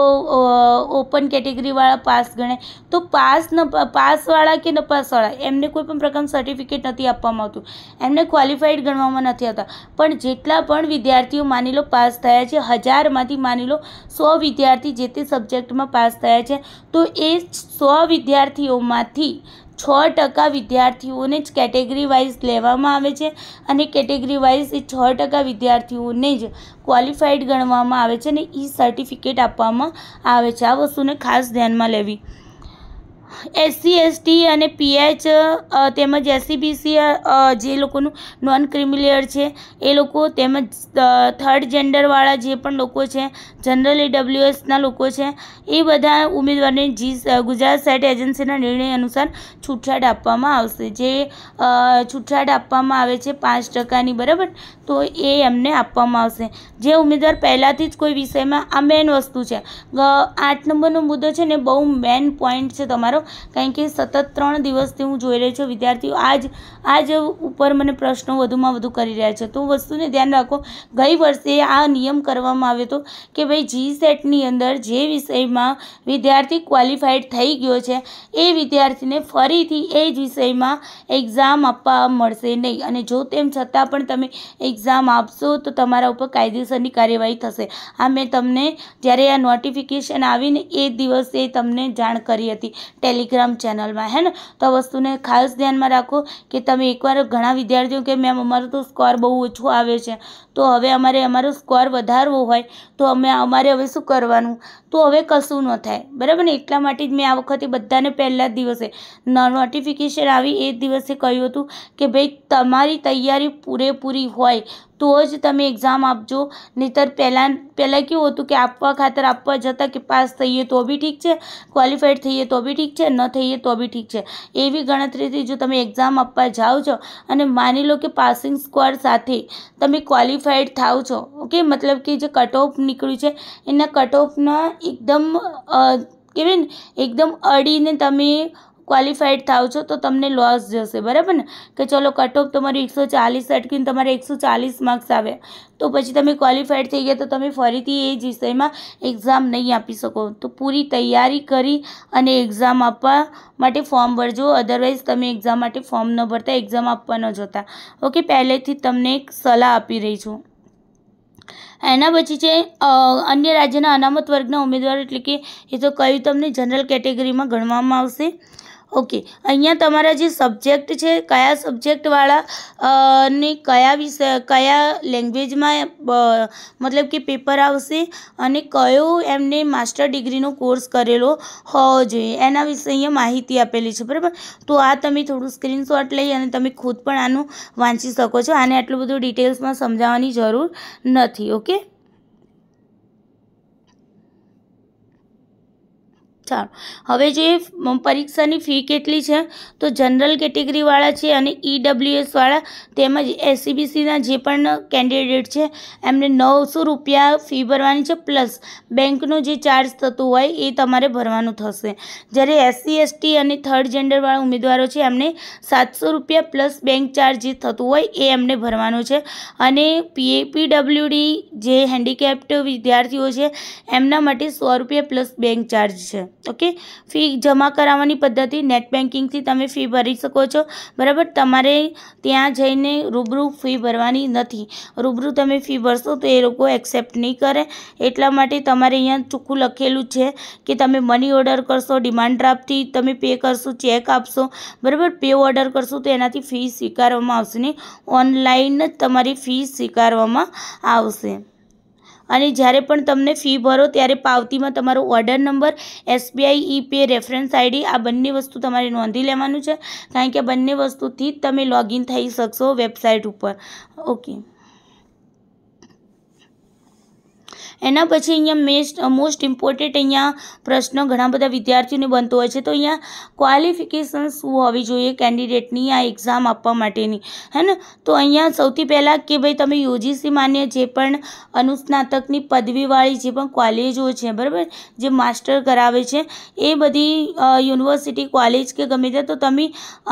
ઓપન કેટેગરીવાળા પાસ ગણાય તો પાસ ન પાસવાળા કે નપાસવાળા એમને કોઈ પણ પ્રકારનું સર્ટિફિકેટ નથી આપવામાં આવતું એમને ક્વોલિફાઈડ ગણવામાં નથી આવતા પણ જેટલા પણ વિદ્યાર્થીઓ માની લો પાસ થયા છે હજારમાંથી માની લો સો વિદ્યાર્થી જે તે સબ્જેક્ટમાં પાસ થયા છે તો એ સો વિદ્યાર્થીઓમાંથી માંથી છ ટકા વિદ્યાર્થીઓને જ કેટેગરી વાઇઝ લેવામાં આવે છે અને કેટેગરી વાઇઝ એ છ ટકા વિદ્યાર્થીઓને જ ક્વોલિફાઈડ ગણવામાં આવે છે અને ઈ સર્ટિફિકેટ આપવામાં આવે છે આ વસ્તુને ખાસ ધ્યાનમાં લેવી એસસી એસટી અને પીએચ તેમજ એસસીબીસી જે લોકોનું નોન ક્રિમિલિયર છે એ લોકો તેમજ થર્ડ જેન્ડરવાળા જે પણ લોકો છે જનરલ ડબલ્યુએસના લોકો છે એ બધા ઉમેદવારને જી ગુજરાત સેટ એજન્સીના નિર્ણય અનુસાર છૂટછાટ આપવામાં આવશે જે છૂટછાટ આપવામાં આવે છે પાંચ ટકાની બરાબર તો એ એમને આપવામાં આવશે જે ઉમેદવાર પહેલાંથી જ કોઈ વિષયમાં આ મેન વસ્તુ છે આઠ નંબરનો મુદ્દો છે ને બહુ મેન પોઈન્ટ છે તમારો કરો કારણ કે સતત ત્રણ દિવસથી હું જોઈ રહ્યો છું વિદ્યાર્થીઓ આજ આજ ઉપર મને પ્રશ્નો વધુમાં વધુ કરી રહ્યા છે તો વસ્તુને ધ્યાન રાખો ગઈ વર્ષે આ નિયમ કરવામાં આવ્યો હતો કે ભાઈ જી સેટની અંદર જે વિષયમાં વિદ્યાર્થી ક્વોલિફાઈડ થઈ ગયો છે એ વિદ્યાર્થીને ફરીથી એ જ વિષયમાં એક્ઝામ આપવા મળશે નહીં અને જો તેમ છતાં પણ તમે એક્ઝામ આપશો તો તમારા ઉપર કાયદેસરની કાર્યવાહી થશે આ મેં તમને જ્યારે આ નોટિફિકેશન આવીને એ દિવસે તમને જાણ કરી હતી ટેલિગ્રામ ચેનલમાં હે ને તો વસ્તુને ખાસ ધ્યાનમાં રાખો કે તમે એકવાર ઘણા વિદ્યાર્થીઓ કે મેમ અમારો તો સ્કોર બહુ ઓછો આવે છે તો હવે અમારે અમારો સ્કોર વધારવો હોય તો અમે અમારે હવે શું કરવાનું તો હવે કશું ન થાય બરાબર ને એટલા માટે જ મેં આ વખતે બધાને પહેલાં જ દિવસે નોટિફિકેશન આવી એ દિવસે કહ્યું હતું કે ભાઈ તમારી તૈયારી પૂરેપૂરી હોય તો જ તમે એક્ઝામ આપજો નહીંતર પહેલાં પહેલાં કેવું હતું કે આપવા ખાતર આપવા જતાં કે પાસ થઈએ તો બી ઠીક છે ક્વોલિફાઈડ થઈએ તો બી ઠીક છે ન થઈએ તો બી ઠીક છે એવી ગણતરીથી જો તમે એક્ઝામ આપવા જાઓ છો અને માની લો કે પાસિંગ સ્કોર સાથે તમે ક્વોલિફાઈ સેટિસ્ફાઈડ થાવ છો ઓકે મતલબ કે જે કટ ઓફ નીકળ્યું છે એના કટ ઓફના એકદમ કહેવાય ને એકદમ અડીને તમે ક્વોલિફાઈડ થાવ છો તો તમને લોસ જશે બરાબર ને કે ચલો કટ ઓફ તમારું એકસો ચાલીસ અટકીને તમારે એકસો ચાલીસ માર્ક્સ આવે તો પછી તમે ક્વોલિફાઈડ થઈ ગયા તો તમે ફરીથી એ જ વિષયમાં એક્ઝામ નહીં આપી શકો તો પૂરી તૈયારી કરી અને એક્ઝામ આપવા માટે ફોર્મ ભરજો અધરવાઇઝ તમે એક્ઝામ માટે ફોર્મ ન ભરતા એક્ઝામ આપવા ન જતા ઓકે પહેલેથી તમને એક સલાહ આપી રહી છું એના પછી છે અન્ય રાજ્યના અનામત વર્ગના ઉમેદવારો એટલે કે એ તો કયું તમને જનરલ કેટેગરીમાં ગણવામાં આવશે ઓકે અહીંયા તમારા જે સબ્જેક્ટ છે કયા સબ્જેક્ટવાળા ને કયા વિષય કયા લેંગ્વેજમાં મતલબ કે પેપર આવશે અને કયો એમને માસ્ટર ડિગ્રીનો કોર્સ કરેલો હોવો જોઈએ એના વિશે અહીંયા માહિતી આપેલી છે બરાબર તો આ તમે થોડું સ્ક્રીનશોટ લઈ અને તમે ખુદ પણ આનું વાંચી શકો છો આને આટલું બધું ડિટેલ્સમાં સમજાવવાની જરૂર નથી ઓકે ચાલો હવે જે પરીક્ષાની ફી કેટલી છે તો જનરલ કેટેગરીવાળા છે અને ઈડબ્લ્યુએસવાળા તેમજ એસસીબીસીના જે પણ કેન્ડિડેટ છે એમને નવસો રૂપિયા ફી ભરવાની છે પ્લસ બેંકનો જે ચાર્જ થતું હોય એ તમારે ભરવાનું થશે જ્યારે એસસી એસટી અને થર્ડ જેન્ડરવાળા ઉમેદવારો છે એમને સાતસો રૂપિયા પ્લસ બેંક ચાર્જ જે થતું હોય એ એમને ભરવાનું છે અને પીએ જે હેન્ડીકેપ્ડ વિદ્યાર્થીઓ છે એમના માટે સો રૂપિયા પ્લસ બેંક ચાર્જ છે ઓકે ફી જમા કરાવવાની પદ્ધતિ નેટ બેન્કિંગથી તમે ફી ભરી શકો છો બરાબર તમારે ત્યાં જઈને રૂબરૂ ફી ભરવાની નથી રૂબરૂ તમે ફી ભરશો તો એ લોકો એક્સેપ્ટ નહીં કરે એટલા માટે તમારે અહીંયા ચૂકું લખેલું છે કે તમે મની ઓર્ડર કરશો ડિમાન્ડ ડ્રાફ્ટથી તમે પે કરશો ચેક આપશો બરાબર પે ઓર્ડર કરશો તો એનાથી ફી સ્વીકારવામાં આવશે ને ઓનલાઈન જ તમારી ફી સ્વીકારવામાં આવશે અને જ્યારે પણ તમને ફી ભરો ત્યારે પાવતીમાં તમારો order number SBI e pay reference ID આ બંને વસ્તુ તમારે નોંધી લેવાનું છે કારણ કે બંને વસ્તુથી તમે લોગિન થઈ શકશો વેબસાઇટ ઉપર ઓકે એના પછી અહીંયા મેસ્ટ મોસ્ટ ઇમ્પોર્ટન્ટ અહીંયા પ્રશ્ન ઘણા બધા વિદ્યાર્થીઓને બનતો હોય છે તો અહીંયા ક્વોલિફિકેશન શું હોવી જોઈએ કેન્ડિડેટની આ એક્ઝામ આપવા માટેની હે ને તો અહીંયા સૌથી પહેલાં કે ભાઈ તમે યુજીસી માન્ય જે પણ અનુસ્નાતકની પદવીવાળી જે પણ કોલેજો છે બરાબર જે માસ્ટર કરાવે છે એ બધી યુનિવર્સિટી કોલેજ કે ગમે તે તો તમે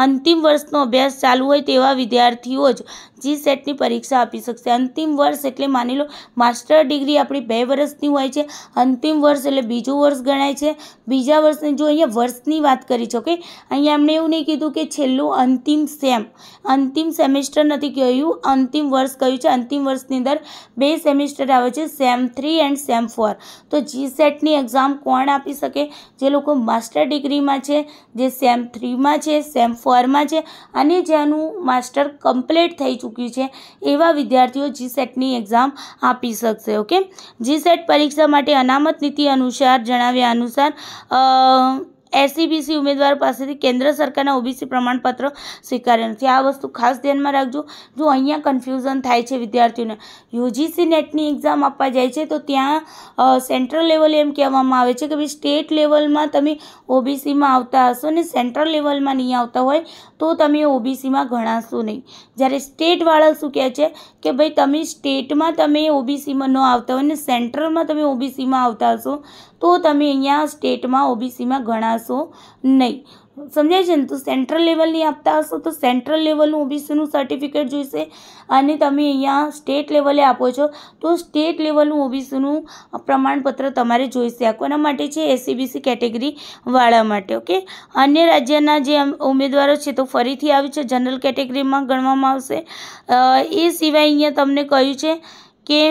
અંતિમ વર્ષનો અભ્યાસ ચાલુ હોય તેવા વિદ્યાર્થીઓ જ જી સેટની પરીક્ષા આપી શકશે અંતિમ વર્ષ એટલે માની લો માસ્ટર ડિગ્રી આપણી બે વર્ષની હોય છે અંતિમ વર્ષ એટલે બીજું વર્ષ ગણાય છે બીજા વર્ષને જો અહીંયા વર્ષની વાત કરી છે ઓકે અહીંયા એમણે એવું નહીં કીધું કે છેલ્લું અંતિમ સેમ અંતિમ સેમેસ્ટર નથી કહ્યું અંતિમ વર્ષ કહ્યું છે અંતિમ વર્ષની અંદર બે સેમેસ્ટર આવે છે sem three and sem four તો જી સેટની એક્ઝામ કોણ આપી શકે જે લોકો માસ્ટર ડિગ્રીમાં છે જે સેમ થ્રીમાં છે સેમ ફોરમાં છે અને જેનું માસ્ટર કમ્પ્લીટ થઈ ચૂક્યું ચૂકી છે એવા વિદ્યાર્થીઓ જી સેટની એક્ઝામ આપી શકશે ઓકે જી સેટ પરીક્ષા માટે અનામત નીતિ અનુસાર જણાવ્યા અનુસાર એસસીબીસી ઉમેદવાર પાસેથી કેન્દ્ર સરકારના ઓબીસી પ્રમાણપત્ર સ્વીકાર્ય નથી આ વસ્તુ ખાસ ધ્યાનમાં રાખજો જો અહીંયા કન્ફ્યુઝન થાય છે વિદ્યાર્થીઓને યુજીસી નેટની એક્ઝામ આપવા જાય છે તો ત્યાં સેન્ટ્રલ લેવલે એમ કહેવામાં આવે છે કે ભાઈ સ્ટેટ લેવલમાં તમે ઓબીસીમાં આવતા હશો ને સેન્ટ્રલ લેવલમાં નહીં આવતા હોય તો તમે ઓબીસીમાં ગણાશો નહીં જ્યારે સ્ટેટવાળા શું કહે છે કે ભાઈ તમે સ્ટેટમાં તમે ઓબીસીમાં ન આવતા હોય ને સેન્ટ્રલમાં તમે ઓબીસીમાં આવતા હશો તો તમે અહીંયા સ્ટેટમાં ઓબીસીમાં ગણાશો નહીં સમજાય છે ને તો સેન્ટ્રલ લેવલની આપતા હશો તો સેન્ટ્રલ લેવલનું ઓબીસીનું સર્ટિફિકેટ જોઈશે અને તમે અહીંયા સ્ટેટ લેવલે આપો છો તો સ્ટેટ લેવલનું ઓબીસીનું પ્રમાણપત્ર તમારે જોઈશે આ માટે છે એસીબીસી કેટેગરી વાળા માટે ઓકે અન્ય રાજ્યના જે ઉમેદવારો છે તો ફરીથી આવ્યું છે જનરલ કેટેગરીમાં ગણવામાં આવશે એ સિવાય અહીંયા તમને કહ્યું છે કે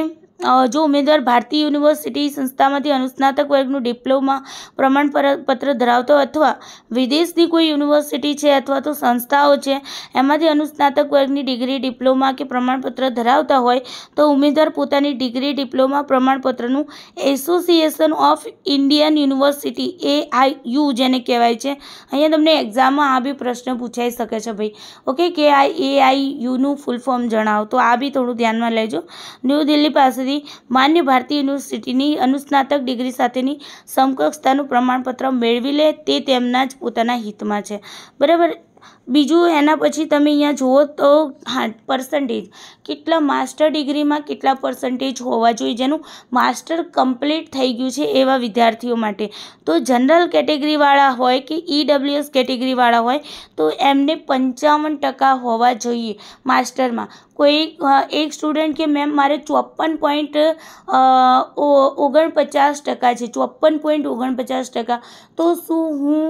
જો ઉમેદવાર ભારતીય યુનિવર્સિટી સંસ્થામાંથી અનુસ્નાતક વર્ગનું ડિપ્લોમા પ્રમાણપત્ર ધરાવતો અથવા વિદેશની કોઈ યુનિવર્સિટી છે અથવા તો સંસ્થાઓ છે એમાંથી અનુસ્નાતક વર્ગની ડિગ્રી ડિપ્લોમા કે પ્રમાણપત્ર ધરાવતા હોય તો ઉમેદવાર પોતાની ડિગ્રી ડિપ્લોમા પ્રમાણપત્રનું association of Indian university A I U જેને કહેવાય છે અહીંયા તમને એક્ઝામમાં આ બી પ્રશ્ન પૂછાઈ શકે છે ભાઈ ઓકે કે આ એ આઈ યુનું ફૂલ ફોર્મ જણાવો તો આ બી થોડું ધ્યાનમાં લેજો ન્યૂ દિલ્હી પાસે સુધી માન્ય ભારતીય યુનિવર્સિટીની અનુસ્નાતક ડિગ્રી સાથેની સમકક્ષતાનું પ્રમાણપત્ર મેળવી લે તે તેમના જ પોતાના હિતમાં છે બરાબર બીજું એના પછી તમે અહીંયા જુઓ તો હા પર્સન્ટેજ કેટલા માસ્ટર ડિગ્રીમાં કેટલા પર્સન્ટેજ હોવા જોઈએ જેનું માસ્ટર કમ્પ્લીટ થઈ ગયું છે એવા વિદ્યાર્થીઓ માટે તો જનરલ કેટેગરીવાળા હોય કે ઈડબ્લ્યુએસ કેટેગરીવાળા હોય તો એમને પંચાવન ટકા હોવા જોઈએ માસ્ટરમાં કોઈ એક સ્ટુડન્ટ કે મેમ મારે ચોપન પોઈન્ટ ઓગણપચાસ ટકા છે ચોપન પોઈન્ટ ઓગણપચાસ ટકા તો શું હું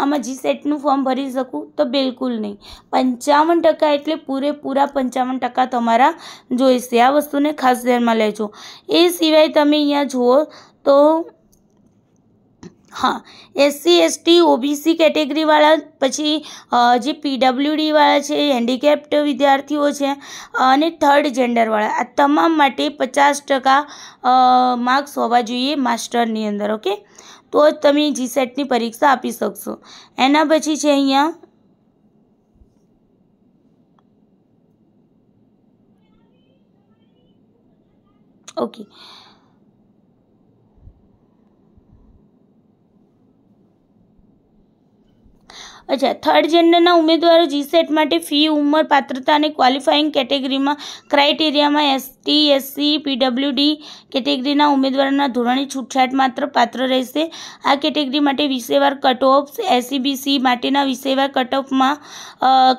આમાં જી સેટનું ફોર્મ ભરી શકું તો બિલકુલ નહીં પંચાવન ટકા એટલે પૂરેપૂરા પંચાવન ટકા તમારા જોઈશે આ વસ્તુને ખાસ ધ્યાનમાં લેજો એ સિવાય તમે અહીંયા જુઓ તો હા એસસી એસટી ઓબીસી કેટેગરીવાળા પછી જે પીડબ્લ્યુડીવાળા છે હેન્ડીકેપ્ડ વિદ્યાર્થીઓ છે અને થર્ડ જેન્ડરવાળા આ તમામ માટે પચાસ ટકા માર્ક્સ હોવા જોઈએ માસ્ટરની અંદર ઓકે તો જ તમે જીસેટની પરીક્ષા આપી શકશો એના પછી છે અહીંયા ઓકે અચ્છા થર્ડ જેન્ડરના ઉમેદવારો જીસેટ માટે ફી ઉંમર પાત્રતા અને ક્વોલિફાઇંગ કેટેગરીમાં ક્રાઇટેરિયામાં એસટી એસસી પીડબ્લ્યુડી કેટેગરીના ઉમેદવારોના ધોરણે છૂટછાટ માત્ર પાત્ર રહેશે આ કેટેગરી માટે વિષયવાર કટઓફ એસસીબીસી માટેના વિષયવાર કટઓફમાં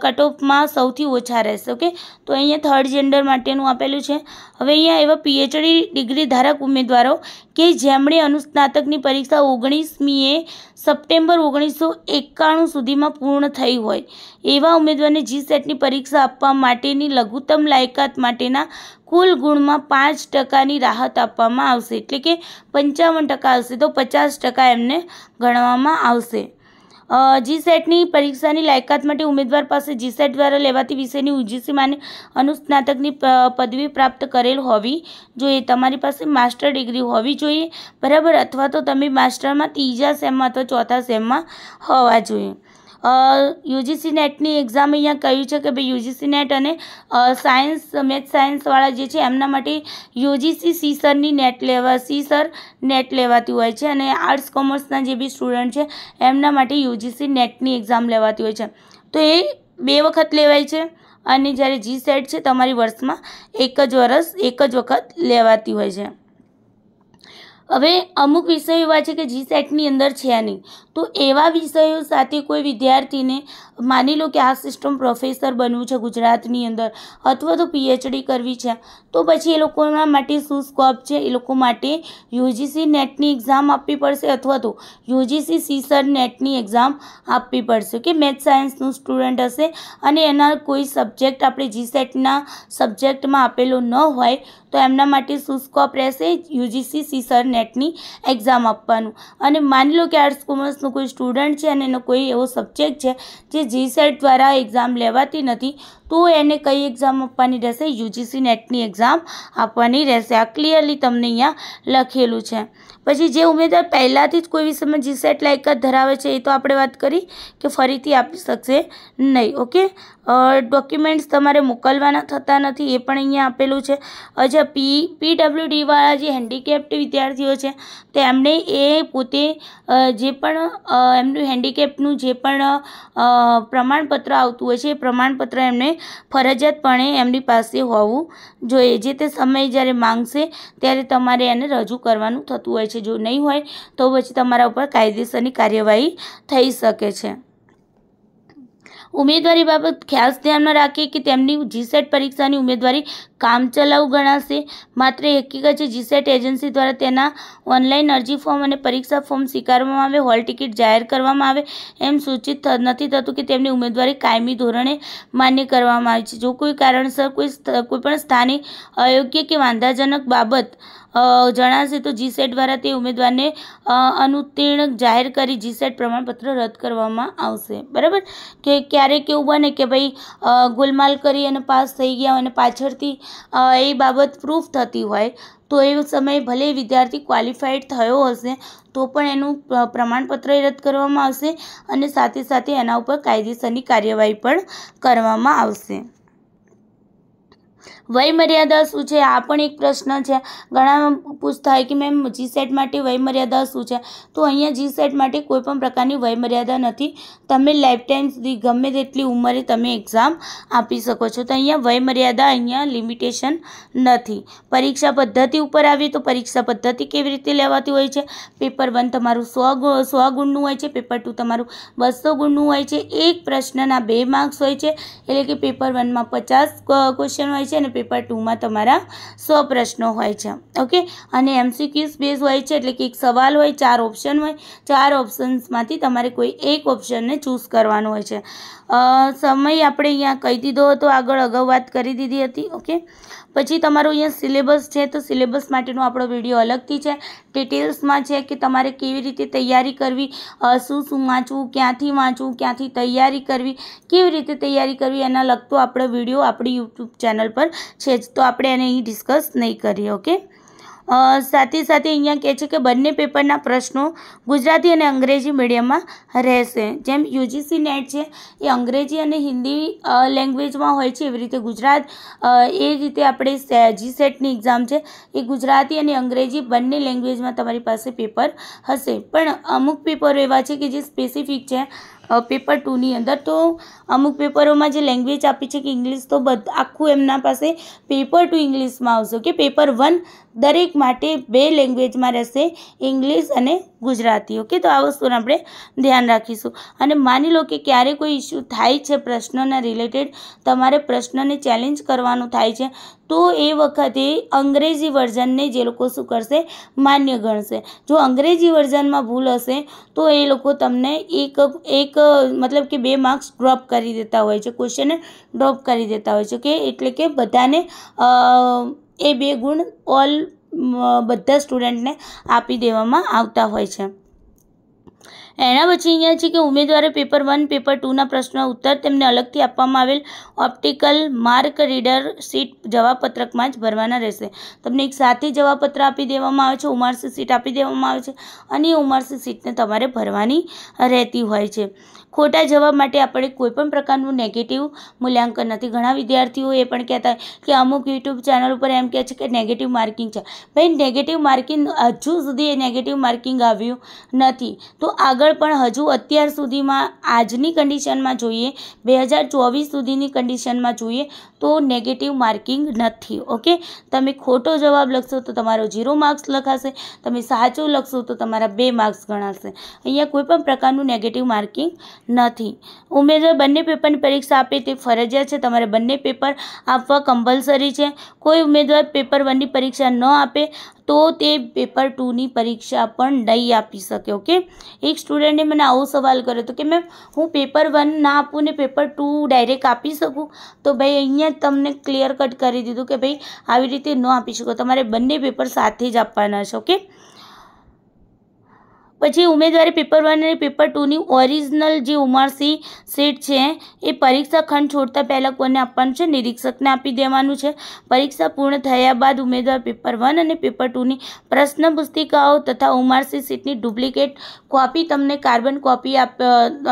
કટઓફમાં સૌથી ઓછા રહેશે ઓકે તો અહીંયા થર્ડ જેન્ડર માટેનું આપેલું છે હવે અહીંયા એવા પીએચડી ડિગ્રી ધારક ઉમેદવારો કે જેમણે અનુસ્નાતકની પરીક્ષા ઓગણીસમીએ સપ્ટેમ્બર ઓગણીસો એકાણું સુધીમાં પૂર્ણ થઈ હોય એવા ઉમેદવારને જી સેટની પરીક્ષા આપવા માટેની લઘુત્તમ લાયકાત માટેના કુલ ગુણમાં પાંચ ટકાની રાહત આપવામાં આવશે એટલે કે પંચાવન ટકા આવશે તો પચાસ ટકા એમને ગણવામાં આવશે જીસેટની પરીક્ષાની લાયકાત માટે ઉમેદવાર પાસે જીસેટ દ્વારા લેવાતી વિષયની યુજીસી માને અનુસ્નાતકની પદવી પ્રાપ્ત કરેલ હોવી જોઈએ તમારી પાસે માસ્ટર ડિગ્રી હોવી જોઈએ બરાબર અથવા તો તમે માસ્ટરમાં ત્રીજા સેમમાં અથવા ચોથા સેમમાં હોવા જોઈએ યુજીસી નેટની એક્ઝામ અહીંયા કહ્યું છે કે ભાઈ યુજીસી નેટ અને સાયન્સ મેથ સાયન્સવાળા જે છે એમના માટે યુજીસી સી સરની નેટ લેવા સી સર નેટ લેવાતી હોય છે અને આર્ટ્સ કોમર્સના જે બી સ્ટુડન્ટ છે એમના માટે યુજીસી નેટની એક્ઝામ લેવાતી હોય છે તો એ બે વખત લેવાય છે અને જ્યારે જી સેટ છે તમારી વર્ષમાં એક જ વર્ષ એક જ વખત લેવાતી હોય છે હવે અમુક વિષયો એવા છે કે જી સેટની e અંદર છે નહીં તો એવા વિષયો સાથે કોઈ વિદ્યાર્થીને માની લો કે આ સિસ્ટમ પ્રોફેસર બનવું છે ગુજરાતની અંદર અથવા તો પીએચડી કરવી છે તો પછી એ લોકોના માટે શું સ્કોપ છે એ લોકો માટે યુજીસી નેટની એક્ઝામ આપવી પડશે અથવા તો યુજીસી સીસર નેટની એક્ઝામ આપવી પડશે કે મેથ સાયન્સનું સ્ટુડન્ટ હશે અને એના કોઈ સબ્જેક્ટ આપણે જીસેટના સબ્જેક્ટમાં આપેલો ન હોય તો એમના માટે શું સ્કોપ રહેશે યુજીસી સીસર નેટની એક્ઝામ આપવાનું અને માની લો કે આર્ટ્સ કોમર્સનો કોઈ સ્ટુડન્ટ છે અને એનો કોઈ એવો સબ્જેક્ટ છે જે જી સેટ દ્વારા એક્ઝામ લેવાતી નથી તો એને કઈ એક્ઝામ આપવાની રહેશે યુજીસી નેટની એક્ઝામ આપવાની રહેશે આ ક્લિયરલી તમને અહીંયા લખેલું છે પછી જે ઉમેદવાર પહેલાંથી જ કોઈ વિષયમાં જીસેટ લાયકાત ધરાવે છે એ તો આપણે વાત કરી કે ફરીથી આપી શકશે નહીં ઓકે ડોક્યુમેન્ટ્સ તમારે મોકલવાના થતા નથી એ પણ અહીંયા આપેલું છે અચ્છા પી પીડબ્લ્યુડીવાળા જે હેન્ડીકેપ્ડ વિદ્યાર્થીઓ છે તો એમણે એ પોતે જે પણ એમનું હેન્ડીકેપનું જે પણ પ્રમાણપત્ર આવતું હોય છે એ પ્રમાણપત્ર એમને ફરજિયાતપણે એમની પાસે હોવું જોઈએ જે તે સમયે જ્યારે માંગશે ત્યારે તમારે એને રજૂ કરવાનું થતું હોય છે જો નહીં હોય તો પછી તમારા ઉપર કાયદેસરની કાર્યવાહી થઈ શકે છે ઉમેદવારી બાબત ખાસ ધ્યાનમાં રાખીએ કે તેમની જીસેટ પરીક્ષાની ઉમેદવારી કામચલાઉ ગણાશે માત્ર હકીકત છે જીસેટ એજન્સી દ્વારા તેના ઓનલાઈન અરજી ફોર્મ અને પરીક્ષા ફોર્મ સ્વીકારવામાં આવે હોલ ટિકિટ જાહેર કરવામાં આવે એમ સૂચિત નથી થતું કે તેમની ઉમેદવારી કાયમી ધોરણે માન્ય કરવામાં આવી છે જો કોઈ કારણસર કોઈ કોઈપણ સ્થાનિક અયોગ્ય કે વાંધાજનક બાબત જણાશે તો જીસેટ દ્વારા તે ઉમેદવારને અનુત્તીર્ણ જાહેર કરી જીસેટ પ્રમાણપત્ર રદ કરવામાં આવશે બરાબર કે ક્યારેક એવું બને કે ભાઈ ગોલમાલ કરી અને પાસ થઈ ગયા અને પાછળથી એ બાબત પ્રૂફ થતી હોય તો એ સમયે ભલે વિદ્યાર્થી ક્વોલિફાઈડ થયો હશે તો પણ એનું પ્રમાણપત્ર રદ કરવામાં આવશે અને સાથે સાથે એના ઉપર કાયદેસરની કાર્યવાહી પણ કરવામાં આવશે વયમર્યાદા શું છે આ પણ એક પ્રશ્ન છે ઘણા પૂછતા હોય કે મેમ જી સેટ માટે વયમર્યાદા શું છે તો અહીંયા જી સેટ માટે કોઈપણ પ્રકારની વયમર્યાદા નથી તમે લાઈફ ટાઈમ સુધી ગમે તેટલી ઉંમરે તમે એક્ઝામ આપી શકો છો તો અહીંયા વયમર્યાદા અહીંયા લિમિટેશન નથી પરીક્ષા પદ્ધતિ ઉપર આવીએ તો પરીક્ષા પદ્ધતિ કેવી રીતે લેવાતી હોય છે પેપર વન તમારું સો સો ગુણનું હોય છે પેપર ટુ તમારું બસો ગુણનું હોય છે એક પ્રશ્નના બે માર્ક્સ હોય છે એટલે કે પેપર વનમાં પચાસ ક્વેશ્ચન હોય છે છે અને પેપર ટુમાં તમારા સો પ્રશ્નો હોય છે ઓકે અને એમસીક્યુઝ બેઝ હોય છે એટલે કે એક સવાલ હોય ચાર ઓપ્શન હોય ચાર ઓપ્શન્સમાંથી તમારે કોઈ એક ઓપ્શનને ચૂઝ કરવાનો હોય છે સમય આપણે અહીંયા કહી દીધો હતો આગળ અગાઉ વાત કરી દીધી હતી ઓકે પછી તમારો અહીંયા સિલેબસ છે તો સિલેબસ માટેનો આપણો વિડીયો અલગથી છે ડિટેલ્સમાં છે કે તમારે કેવી રીતે તૈયારી કરવી શું શું વાંચવું ક્યાંથી વાંચવું ક્યાંથી તૈયારી કરવી કેવી રીતે તૈયારી કરવી એના લગતો આપણો વિડીયો આપણી યુટ્યુબ ચેનલ પર છે જ તો આપણે એને અહીં ડિસ્કસ નહીં કરીએ ઓકે સાથે સાથે અહીંયા કહે છે કે બંને પેપરના પ્રશ્નો ગુજરાતી અને અંગ્રેજી મીડિયમમાં રહેશે જેમ યુજીસી નેટ છે એ અંગ્રેજી અને હિન્દી લેંગ્વેજમાં હોય છે એવી રીતે ગુજરાત એ રીતે આપણે જી સેટની એક્ઝામ છે એ ગુજરાતી અને અંગ્રેજી બંને લેંગ્વેજમાં તમારી પાસે પેપર હશે પણ અમુક પેપરો એવા છે કે જે સ્પેસિફિક છે પેપર ટુની અંદર તો અમુક પેપરોમાં જે લેંગ્વેજ આપી છે કે ઇંગ્લિશ તો બધ આખું એમના પાસે પેપર ટુ ઇંગ્લિશમાં આવશે કે પેપર વન દરેક માટે બે લેંગ્વેજમાં રહેશે ઇંગ્લિશ અને ગુજરાતી ઓકે તો આ વસ્તુને આપણે ધ્યાન રાખીશું અને માની લો કે ક્યારે કોઈ ઇસ્યુ થાય છે પ્રશ્નના રિલેટેડ તમારે પ્રશ્નને ચેલેન્જ કરવાનું થાય છે તો એ વખતે અંગ્રેજી વર્ઝનને જે લોકો શું કરશે માન્ય ગણશે જો અંગ્રેજી વર્ઝનમાં ભૂલ હશે તો એ લોકો તમને એક એક મતલબ કે બે માર્ક્સ ડ્રોપ કરી દેતા હોય છે ક્વેશ્ચનને ડ્રોપ કરી દેતા હોય છે કે એટલે કે બધાને એ બે ગુણ ઓલ બધા સ્ટુડન્ટને આપી દેવામાં આવતા હોય છે એના પછી અહીંયા છે કે ઉમેદવારે પેપર વન પેપર ટુના પ્રશ્નો ઉત્તર તેમને અલગથી આપવામાં આવેલ ઓપ્ટિકલ માર્ક રીડર સીટ જવાબપત્રકમાં જ ભરવાના રહેશે તમને એક સાથે જવાબપત્ર આપી દેવામાં આવે છે ઉમરસી સીટ આપી દેવામાં આવે છે અને એ ઉમરસી સીટને તમારે ભરવાની રહેતી હોય છે ખોટા જવાબ માટે આપણે કોઈપણ પ્રકારનું નેગેટિવ મૂલ્યાંકન નથી ઘણા વિદ્યાર્થીઓ એ પણ કહેતા કે અમુક યુટ્યુબ ચેનલ ઉપર એમ કહે છે કે નેગેટિવ માર્કિંગ છે ભાઈ નેગેટિવ માર્કિંગ હજુ સુધી એ નેગેટિવ માર્કિંગ આવ્યું નથી તો આગળ પણ હજુ અત્યાર સુધીમાં આજની કન્ડિશનમાં જોઈએ બે હજાર ચોવીસ સુધીની કન્ડિશનમાં જોઈએ તો નેગેટિવ માર્કિંગ નથી ઓકે તમે ખોટો જવાબ લખશો તો તમારો ઝીરો માર્ક્સ લખાશે તમે સાચું લખશો તો તમારા બે માર્ક્સ ગણાશે અહીંયા કોઈપણ પ્રકારનું નેગેટિવ માર્કિંગ નથી ઉમેદવાર બંને પેપરની પરીક્ષા આપે તે ફરજિયાત છે તમારે બંને પેપર આપવા કમ્પલસરી છે કોઈ ઉમેદવાર પેપર વનની પરીક્ષા ન આપે તો તે પેપર ટુની પરીક્ષા પણ નહીં આપી શકે ઓકે એક સ્ટુડન્ટે મને આવો સવાલ કર્યો હતો કે મેમ હું પેપર વન ના આપું ને પેપર ટુ ડાયરેક્ટ આપી શકું તો ભાઈ અહીંયા તમને ક્લિયર કટ કરી દીધું કે ભાઈ આવી રીતે ન આપી શકો તમારે બંને પેપર સાથે જ આપવાના છે ઓકે પછી ઉમેદવારે પેપર વન અને પેપર ટુની ઓરિજિનલ જે ઉમારસી સીટ છે એ પરીક્ષા ખંડ છોડતા પહેલાં કોને આપવાનું છે નિરીક્ષકને આપી દેવાનું છે પરીક્ષા પૂર્ણ થયા બાદ ઉમેદવાર પેપર વન અને પેપર ટુની પ્રશ્ન પુસ્તિકાઓ તથા ઉમારસી સીટની ડુપ્લિકેટ કોપી તમને કાર્બન કોપી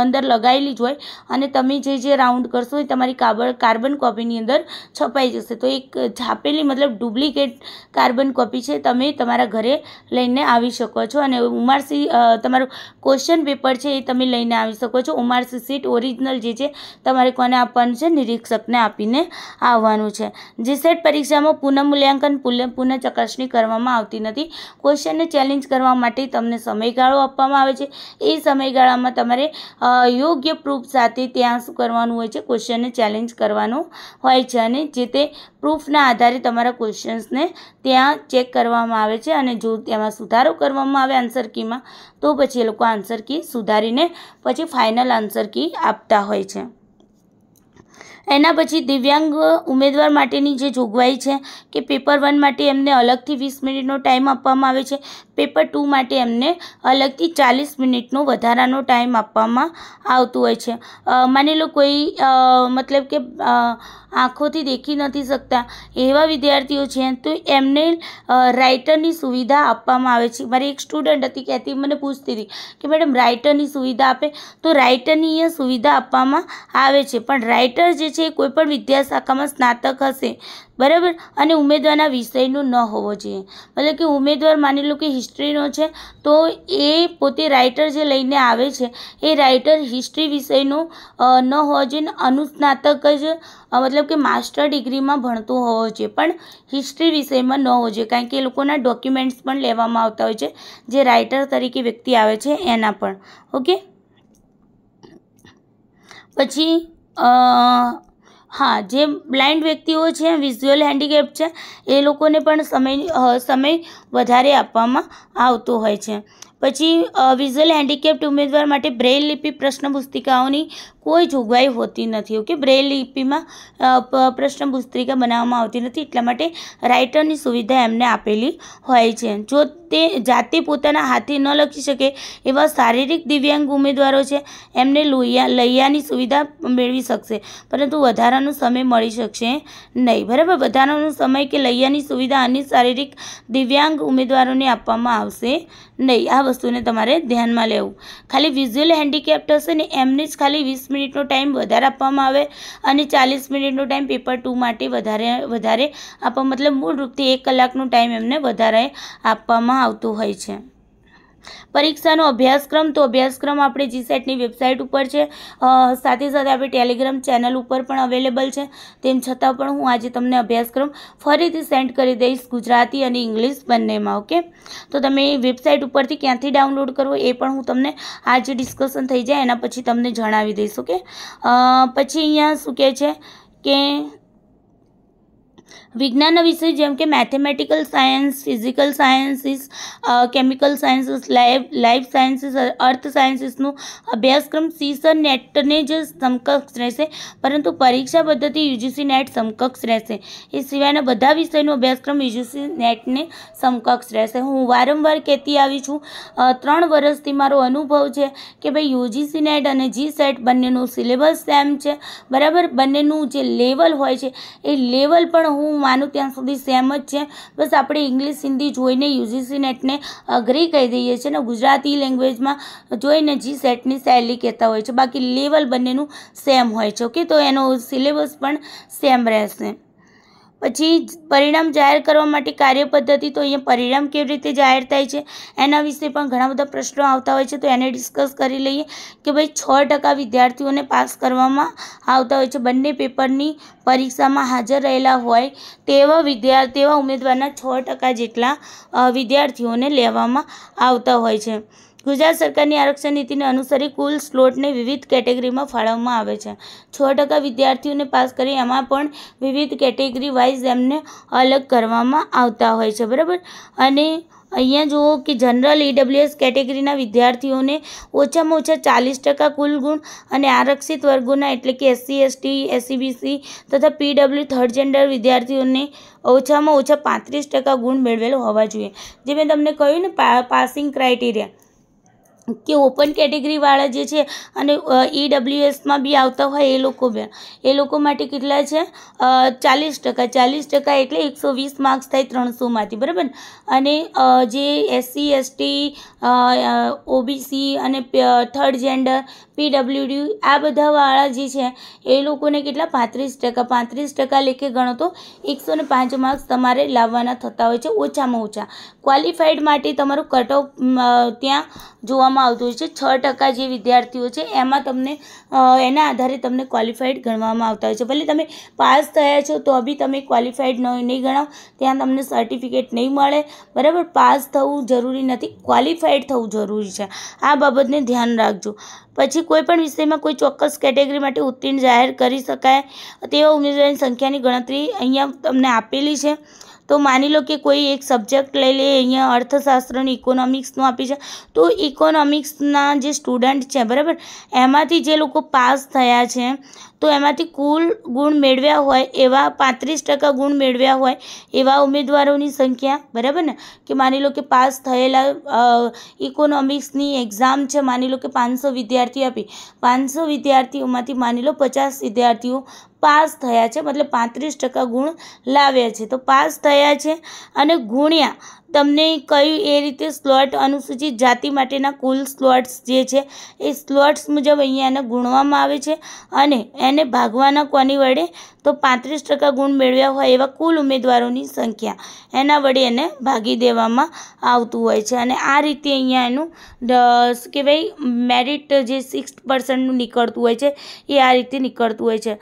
અંદર લગાવેલી જ હોય અને તમે જે જે રાઉન્ડ કરશો એ તમારી કાર્બન કાર્બન કોપીની અંદર છપાઈ જશે તો એક છાપેલી મતલબ ડુપ્લિકેટ કાર્બન કોપી છે તમે તમારા ઘરે લઈને આવી શકો છો અને ઉમારસી તમારું ક્વેશ્ચન પેપર છે એ તમે લઈને આવી શકો છો ઉમાર્સ સીટ ઓરિજિનલ જે છે તમારે કોને આપવાનું છે નિરીક્ષકને આપીને આવવાનું છે જે સેટ પરીક્ષામાં પુનઃમૂલ્યાંકન પુનઃ ચકાસણી કરવામાં આવતી નથી ક્વેશ્ચનને ચેલેન્જ કરવા માટે તમને સમયગાળો આપવામાં આવે છે એ સમયગાળામાં તમારે યોગ્ય પ્રૂફ સાથે ત્યાં શું કરવાનું હોય છે ક્વેશ્ચનને ચેલેન્જ કરવાનું હોય છે અને જે તે પ્રૂફના આધારે તમારા ક્વેશ્ચન્સને ત્યાં ચેક કરવામાં આવે છે અને જો તેમાં સુધારો કરવામાં આવે આન્સર કીમાં તો પછી એ લોકો આન્સર કી સુધારીને પછી ફાઇનલ આન્સર કી આપતા હોય છે એના પછી દિવ્યાંગ ઉમેદવાર માટેની જે જોગવાઈ છે કે પેપર વન માટે એમને અલગથી વીસ મિનિટનો ટાઈમ આપવામાં આવે છે પેપર ટુ માટે એમને અલગથી ચાલીસ મિનિટનો વધારાનો ટાઈમ આપવામાં આવતું હોય છે માની લો કોઈ મતલબ કે આંખોથી દેખી નથી શકતા એવા વિદ્યાર્થીઓ છે તો એમને રાઇટરની સુવિધા આપવામાં આવે છે મારી એક સ્ટુડન્ટ હતી કહેતી મને પૂછતી હતી કે મેડમ રાઇટરની સુવિધા આપે તો રાઇટરની અહીંયા સુવિધા આપવામાં આવે છે પણ રાઇટર જે છે એ કોઈપણ વિદ્યાશાખામાં સ્નાતક હશે બરાબર અને ઉમેદવારના વિષયનો ન હોવો જોઈએ મતલબ કે ઉમેદવાર માની લો કે હિસ્ટ્રીનો છે તો એ પોતે રાઇટર જે લઈને આવે છે એ રાઇટર હિસ્ટ્રી વિષયનો ન હોવો જોઈએ અનુસ્નાતક જ મતલબ કે માસ્ટર ડિગ્રીમાં ભણતું હોવો જોઈએ પણ હિસ્ટ્રી વિષયમાં ન હોવો જોઈએ કારણ કે એ લોકોના ડોક્યુમેન્ટ્સ પણ લેવામાં આવતા હોય છે જે રાઇટર તરીકે વ્યક્તિ આવે છે એના પણ ઓકે પછી હા જે બ્લાઇન્ડ વ્યક્તિઓ છે વિઝ્યુઅલ હેન્ડીકેપ છે એ લોકોને પણ સમય સમય વધારે આપવામાં આવતો હોય છે પછી વિઝ્યુઅલ હેન્ડીકેપ્ટ ઉમેદવાર માટે બ્રેઇલ લિપિ પ્રશ્ન પુસ્તિકાઓની કોઈ જોગવાઈ હોતી નથી ઓકે બ્રેલ લિપિમાં પ્રશ્ન પુસ્તિકા બનાવવામાં આવતી નથી એટલા માટે રાઇટરની સુવિધા એમને આપેલી હોય છે જો તે જાતે પોતાના હાથે ન લખી શકે એવા શારીરિક દિવ્યાંગ ઉમેદવારો છે એમને લોહિયા લૈયાની સુવિધા મેળવી શકશે પરંતુ વધારાનો સમય મળી શકશે નહીં બરાબર વધારાનો સમય કે લૈયાની સુવિધા અન્ય શારીરિક દિવ્યાંગ ઉમેદવારોને આપવામાં આવશે નહીં આ વસ્તુને તમારે ધ્યાનમાં લેવું ખાલી વિઝ્યુઅલ હેન્ડીકેપ્ટ હશે ને એમને જ ખાલી વીસ મિનિટનો ટાઈમ વધારે આપવામાં આવે અને ચાલીસ મિનિટનો ટાઈમ પેપર ટુ માટે વધારે વધારે આપવા મતલબ મૂળરૂપથી એક કલાકનો ટાઈમ એમને વધારે આપવામાં આવતો હોય છે પરીક્ષાનો અભ્યાસક્રમ તો અભ્યાસક્રમ આપણે જીસેટની e વેબસાઇટ ઉપર છે સાથે સાથે આપણી ટેલિગ્રામ ચેનલ ઉપર પણ અવેલેબલ છે તેમ છતાં પણ હું આજે તમને અભ્યાસક્રમ ફરીથી સેન્ડ કરી દઈશ ગુજરાતી અને ઇંગ્લિશ બંનેમાં ઓકે તો તમે વેબસાઇટ ઉપરથી ક્યાંથી ડાઉનલોડ કરવો એ પણ હું તમને આજે ડિસ્કશન થઈ જાય એના પછી તમને જણાવી દઈશ ઓકે પછી અહીંયા શું કહે છે કે વિજ્ઞાનના વિષય જેમ કે mathematical science physical sciences chemical sciences life life sciences earth સાયન્સીસનું અભ્યાસક્રમ સીસ નેટને જ સમકક્ષ રહેશે પરંતુ પરીક્ષા પદ્ધતિ યુજીસી નેટ સમકક્ષ રહેશે એ સિવાયના બધા વિષયનો અભ્યાસક્રમ યુજીસી નેટને સમકક્ષ રહેશે હું વારંવાર કહેતી આવી છું ત્રણ વર્ષથી મારો અનુભવ છે કે ભાઈ યુજીસી નેટ અને જી સેટ બંનેનું સિલેબસ સેમ છે બરાબર બંનેનું જે લેવલ હોય છે એ લેવલ પણ હું માનું ત્યાં સુધી સેમ જ છે બસ આપણે ઇંગ્લિશ હિન્દી જોઈને યુજીસી નેટને અઘરી કહી દઈએ છીએ અને ગુજરાતી લેંગ્વેજમાં જોઈને જી સેટની શૈલી કહેતા હોય છે બાકી લેવલ બંનેનું સેમ હોય છે ઓકે તો એનો સિલેબસ પણ સેમ રહેશે પછી પરિણામ જાહેર કરવા માટે કાર્ય પદ્ધતિ તો અહીંયા પરિણામ કેવી રીતે જાહેર થાય છે એના વિશે પણ ઘણા બધા પ્રશ્નો આવતા હોય છે તો એને ડિસ્કસ કરી લઈએ કે ભાઈ છ ટકા વિદ્યાર્થીઓને પાસ કરવામાં આવતા હોય છે બંને પેપરની પરીક્ષામાં હાજર રહેલા હોય તેવા વિદ્યાર્થી તેવા ઉમેદવારના છ ટકા જેટલા વિદ્યાર્થીઓને લેવામાં આવતા હોય છે ગુજરાત સરકારની આરક્ષણ નીતિને અનુસરી કુલ સ્લોટને વિવિધ કેટેગરીમાં ફાળવવામાં આવે છે છ ટકા વિદ્યાર્થીઓને પાસ કરી એમાં પણ વિવિધ કેટેગરી વાઇઝ એમને અલગ કરવામાં આવતા હોય છે બરાબર અને અહીંયા જુઓ કે જનરલ ઈડબ્લ્યુએસ કેટેગરીના વિદ્યાર્થીઓને ઓછામાં ઓછા ચાલીસ ટકા કુલ ગુણ અને આરક્ષિત વર્ગોના એટલે કે એસસી એસટી એસસીબીસી તથા પીડબ્લ્યુ થર્ડ જેન્ડર વિદ્યાર્થીઓને ઓછામાં ઓછા પાંત્રીસ ટકા ગુણ મેળવેલો હોવા જોઈએ જે મેં તમને કહ્યું ને પાસિંગ ક્રાઇટેરિયા કે ઓપન કેટેગરીવાળા જે છે અને ઈડબ્લ્યુએસમાં e બી આવતા હોય એ લોકો એ લોકો માટે કેટલા છે ચાલીસ ટકા ચાલીસ ટકા એટલે એકસો વીસ માર્ક્સ થાય ત્રણસોમાંથી બરાબર અને જે એસસી એસટી ઓબીસી અને થર્ડ જેન્ડર પીડબ્લ્યુડી આ બધાવાળા જે છે એ લોકોને કેટલા પાંત્રીસ ટકા પાંત્રીસ ટકા લેખે ગણો તો એકસો પાંચ માર્ક્સ તમારે લાવવાના થતા હોય છે ઓછામાં ઓછા ક્વોલિફાઈડ માટે તમારું કટ ત્યાં જોવામાં આવતું હોય છે છ ટકા જે વિદ્યાર્થીઓ છે એમાં તમને એના આધારે તમને ક્વોલિફાઈડ ગણવામાં આવતા હોય છે ભલે તમે પાસ થયા છો તો બી તમે ક્વોલિફાઈડ નહીં ગણાવ ત્યાં તમને સર્ટિફિકેટ નહીં મળે બરાબર પાસ થવું જરૂરી નથી ક્વોલિફાઈડ થવું જરૂરી છે આ બાબતને ધ્યાન રાખજો પછી કોઈપણ વિષયમાં કોઈ ચોક્કસ કેટેગરી માટે ઉત્તીર્ણ જાહેર કરી શકાય તેવા ઉમેદવારની સંખ્યાની ગણતરી અહીંયા તમને આપેલી છે તો માની લો કે કોઈ એક સબ્જેક્ટ લઈ લે અહીંયા અર્થશાસ્ત્રનું ઇકોનોમિક્સનું આપી છે તો ઇકોનોમિક્સના જે સ્ટુડન્ટ છે બરાબર એમાંથી જે લોકો પાસ થયા છે તો એમાંથી કુલ ગુણ મેળવ્યા હોય એવા પાંત્રીસ ટકા ગુણ મેળવ્યા હોય એવા ઉમેદવારોની સંખ્યા બરાબર ને કે માની લો કે પાસ થયેલા ઇકોનોમિક્સની એક્ઝામ છે માની લો કે પાંચસો વિદ્યાર્થીઓ આપી પાંચસો વિદ્યાર્થીઓમાંથી માની લો પચાસ વિદ્યાર્થીઓ પાસ થયા છે મતલબ પાંત્રીસ ટકા ગુણ લાવ્યા છે તો પાસ થયા છે અને ગુણ્યા તમને કયું એ રીતે સ્લોટ અનુસૂચિત જાતિ માટેના કુલ સ્લોટ્સ જે છે એ સ્લોટ્સ મુજબ અહીંયાને ગુણવામાં આવે છે અને એને ભાગવાના કોની વડે તો પાંત્રીસ ટકા ગુણ મેળવ્યા હોય એવા કુલ ઉમેદવારોની સંખ્યા એના વડે એને ભાગી દેવામાં આવતું હોય છે અને આ રીતે અહીંયા એનું કહેવાય મેરિટ જે સિક્સ પર્સન્ટનું નીકળતું હોય છે એ આ રીતે નીકળતું હોય છે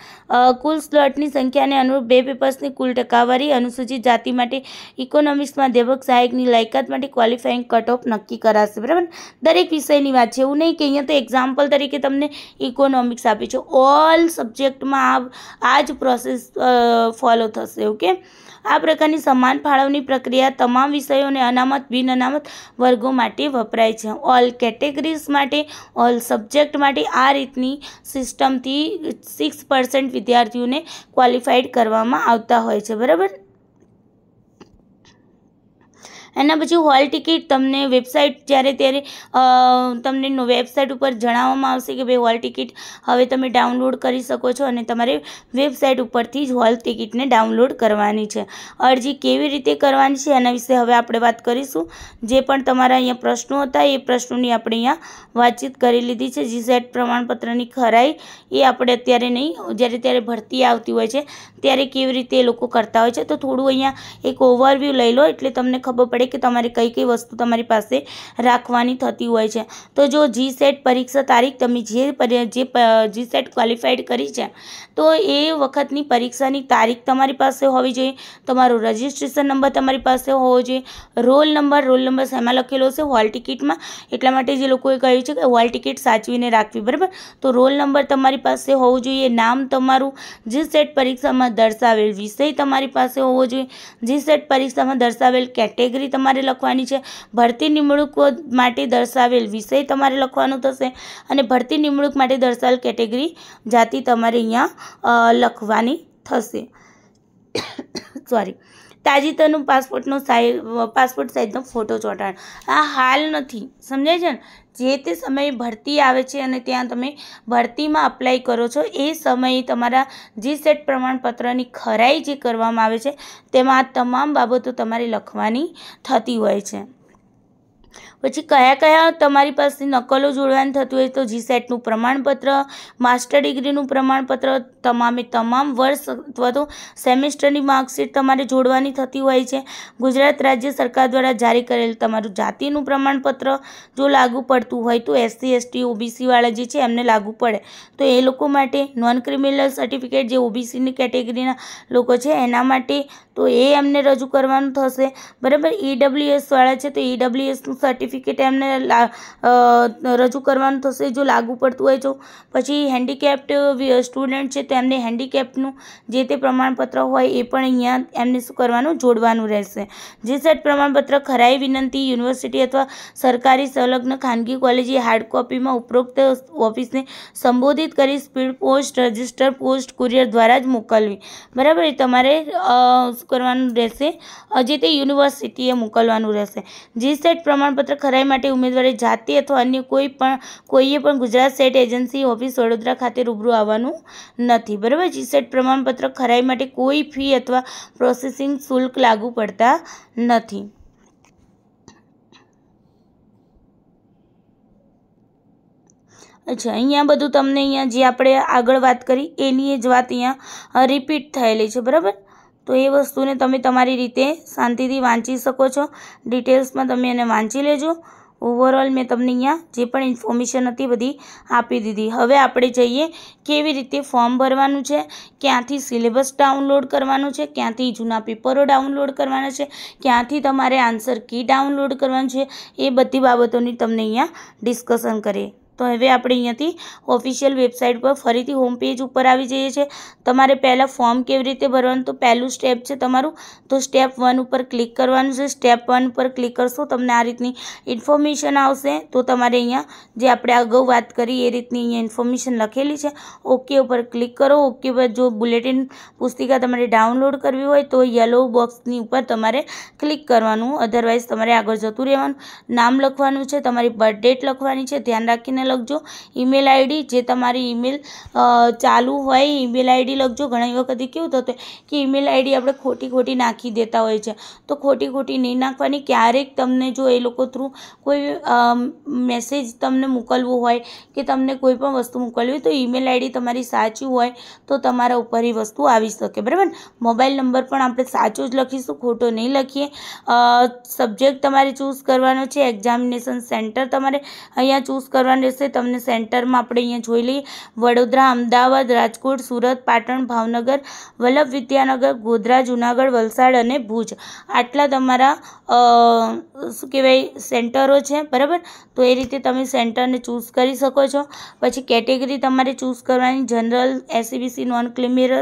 કુલ સ્લોટની સંખ્યાને અનુરૂપ બે પેપર્સની કુલ ટકાવારી અનુસૂચિત જાતિ માટે ઇકોનોમિક્સમાં અધ્યાપક સહાયકની લાયકાત માટે ક્વોલિફાઈંગ કટ ઓફ નક્કી કરાશે બરાબર દરેક વિષયની વાત છે એવું નહીં કે અહીંયા તો એક્ઝામ્પલ તરીકે તમને ઇકોનોમિક્સ આપી છે ઓલ સબ્જેક્ટમાં આ જ પ્રો પ્રોસેસ ફોલો થશે ઓકે આ પ્રકારની સમાન ફાળવણી પ્રક્રિયા તમામ વિષયોને અનામત બિન અનામત વર્ગો માટે વપરાય છે ઓલ કેટેગરીઝ માટે ઓલ સબ્જેક્ટ માટે આ રીતની સિસ્ટમથી સિક્સ પર્સન્ટ વિદ્યાર્થીઓને ક્વોલિફાઈડ કરવામાં આવતા હોય છે બરાબર એના પછી હોલ ટિકિટ તમને વેબસાઇટ જ્યારે ત્યારે તમને વેબસાઇટ ઉપર જણાવવામાં આવશે કે ભાઈ હોલ ટિકિટ હવે તમે ડાઉનલોડ કરી શકો છો અને તમારે વેબસાઇટ ઉપરથી જ હોલ ટિકિટને ડાઉનલોડ કરવાની છે અરજી કેવી રીતે કરવાની છે એના વિશે હવે આપણે વાત કરીશું જે પણ તમારા અહીંયા પ્રશ્નો હતા એ પ્રશ્નોની આપણે અહીંયા વાતચીત કરી લીધી છે જીસેટ પ્રમાણપત્રની ખરાઈ એ આપણે અત્યારે નહીં જ્યારે ત્યારે ભરતી આવતી હોય છે ત્યારે કેવી રીતે એ લોકો કરતા હોય છે તો થોડું અહીંયા એક ઓવરવ્યૂ લઈ લો એટલે તમને ખબર પડે કે તમારી કઈ કઈ વસ્તુ તમારી પાસે રાખવાની થતી હોય છે તો જો જીસેટ પરીક્ષા તારીખ તમે જી જે જીસેટ ક્વોલિફાઈડ કરી જા તો એ વખતની પરીક્ષાની તારીખ તમારી પાસે હોવી જોઈએ તમારો રજીસ્ટ્રેશન નંબર તમારી પાસે હોવો જોઈએ રોલ નંબર રોલ નંબર સામે લખેલો હોય છે હોલ ટિકિટમાં એટલા માટે જે લોકોએ કહ્યું છે કે હોલ ટિકિટ સાચવીને રાખવી બરાબર તો રોલ નંબર તમારી પાસે હોવો જોઈએ નામ તમારું જીસેટ પરીક્ષામાં દર્શાવેલ વિષય તમારી પાસે હોવો જોઈએ જીસેટ પરીક્ષામાં દર્શાવેલ કેટેગરી તમારે લખવાની છે ભરતી નિમણૂકો માટે દર્શાવેલ વિષય તમારે લખવાનો થશે અને ભરતી નિમણૂક માટે દર્શાવેલ કેટેગરી જાતિ તમારે અહીંયા લખવાની થશે સોરી તાજેતરનું પાસપોર્ટનો સાઈ પાસપોર્ટ સાઇઝનો ફોટો ચોંટાડો આ હાલ નથી સમજાય છે ને જે તે સમયે ભરતી આવે છે અને ત્યાં તમે ભરતીમાં અપ્લાય કરો છો એ સમયે તમારા જી સેટ પ્રમાણપત્રની ખરાઈ જે કરવામાં આવે છે તેમાં આ તમામ બાબતો તમારે લખવાની થતી હોય છે પછી કયા કયા તમારી પાસે નકલો જોડવાની થતું હોય તો જી સેટનું પ્રમાણપત્ર માસ્ટર ડિગ્રીનું પ્રમાણપત્ર તમામે તમામ વર્ષ અથવા તો સેમેસ્ટરની માર્કશીટ તમારે જોડવાની થતી હોય છે ગુજરાત રાજ્ય સરકાર દ્વારા જારી કરેલ તમારું જાતિનું પ્રમાણપત્ર જો લાગુ પડતું હોય તો એસસી એસટી ઓબીસીવાળા જે છે એમને લાગુ પડે તો એ લોકો માટે નોન ક્રિમિનલ સર્ટિફિકેટ જે ઓબીસીની કેટેગરીના લોકો છે એના માટે તો એ એમને રજૂ કરવાનું થશે બરાબર ઈડબ્લ્યુએસવાળા e છે તો ઈડબ્લ્યુએસનું e સર્ટિફિકેટ એમને રજૂ કરવાનું થશે જો લાગુ પડતું હોય જો પછી હેન્ડીકેપ્ડ સ્ટુડન્ટ છે તેમને હેન્ડીકેપનું જે તે પ્રમાણપત્ર હોય એ પણ અહીંયા એમને શું કરવાનું જોડવાનું રહેશે જે સેટ પ્રમાણપત્ર ખરાઈ વિનંતી યુનિવર્સિટી અથવા સરકારી સંલગ્ન ખાનગી કોલેજે હાર્ડ કોપીમાં ઉપરોક્ત ઓફિસને સંબોધિત કરી speed post register post courier દ્વારા જ મોકલવી બરાબર તમારે શું કરવાનું રહેશે જે તે યુનિવર્સિટીએ મોકલવાનું રહેશે જે સેટ પ્રમાણપત્ર ખરાઈ માટે ઉમેદવારે જાતે અથવા અન્ય કોઈ પણ કોઈએ પણ Gujarat set agency office Vadodara ખાતે રૂબરૂ આવવાનું નથી નથી બરાબર જીસેટ પ્રમાણપત્ર ખરાઈ માટે કોઈ ફી અથવા પ્રોસેસિંગ શુલ્ક લાગુ પડતા નથી અચ્છા અહીંયા બધું તમને અહીંયા જે આપણે આગળ વાત કરી એની જ વાત અહીંયા રિપીટ થયેલી છે બરાબર તો એ વસ્તુને તમે તમારી રીતે શાંતિથી વાંચી શકો છો ડિટેલ્સમાં તમે એને વાંચી લેજો ઓવરઓલ મેં તમને અહીંયા જે પણ ઇન્ફોર્મેશન હતી બધી આપી દીધી હવે આપણે જઈએ કેવી રીતે ફોર્મ ભરવાનું છે ક્યાંથી સિલેબસ ડાઉનલોડ કરવાનું છે ક્યાંથી જૂના પેપરો ડાઉનલોડ કરવાના છે ક્યાંથી તમારે આન્સર કી ડાઉનલોડ કરવાનું છે એ બધી બાબતોની તમને અહીંયા ડિસ્કશન કરીએ તો હવે આપણે અહીંયાથી ઓફિશિયલ વેબસાઇટ પર ફરીથી હોમ પેજ ઉપર આવી જઈએ છીએ તમારે પહેલાં ફોર્મ કેવી રીતે ભરવાનું તો પહેલું સ્ટેપ છે તમારું તો સ્ટેપ વન ઉપર ક્લિક કરવાનું છે સ્ટેપ વન પર ક્લિક કરશો તમને આ રીતની ઇન્ફોર્મેશન આવશે તો તમારે અહીંયા જે આપણે અગાઉ વાત કરી એ રીતની અહીંયા ઇન્ફોર્મેશન લખેલી છે ઓકે ઉપર ક્લિક કરો ઓકે પર જો બુલેટિન પુસ્તિકા તમારે ડાઉનલોડ કરવી હોય તો યલો બોક્સની ઉપર તમારે ક્લિક કરવાનું અધરવાઇઝ તમારે આગળ જતું રહેવાનું નામ લખવાનું છે તમારી બર્થ ડેટ લખવાની છે ધ્યાન રાખીને કરીને લખજો ઈમેલ આઈડી જે તમારી ઈમેલ ચાલુ હોય ઈમેલ આઈડી લખજો ઘણી વખત કેવું થતું કે ઈમેલ આઈડી આપણે ખોટી ખોટી નાખી દેતા હોય છે તો ખોટી ખોટી નહીં નાખવાની ક્યારેક તમને જો એ લોકો થ્રુ કોઈ મેસેજ તમને મોકલવો હોય કે તમને કોઈ પણ વસ્તુ મોકલવી હોય તો ઈમેલ આઈડી તમારી સાચી હોય તો તમારા ઉપર એ વસ્તુ આવી શકે બરાબર મોબાઈલ નંબર પણ આપણે સાચો જ લખીશું ખોટો નહીં લખીએ સબ્જેક્ટ તમારે ચૂઝ કરવાનો છે એક્ઝામિનેશન સેન્ટર તમારે અહીંયા ચૂઝ કરવાનું રહેશે તમને સેન્ટરમાં આપણે અહીંયા જોઈ લઈએ વડોદરા અમદાવાદ રાજકોટ સુરત પાટણ ભાવનગર વલ્લભ વિદ્યાનગર ગોધરા જુનાગઢ વલસાડ અને ભુજ આટલા તમારા શું કહેવાય સેન્ટરો છે બરાબર તો એ રીતે તમે સેન્ટરને ચૂઝ કરી શકો છો પછી કેટેગરી તમારે ચૂઝ કરવાની general SCBC non criminal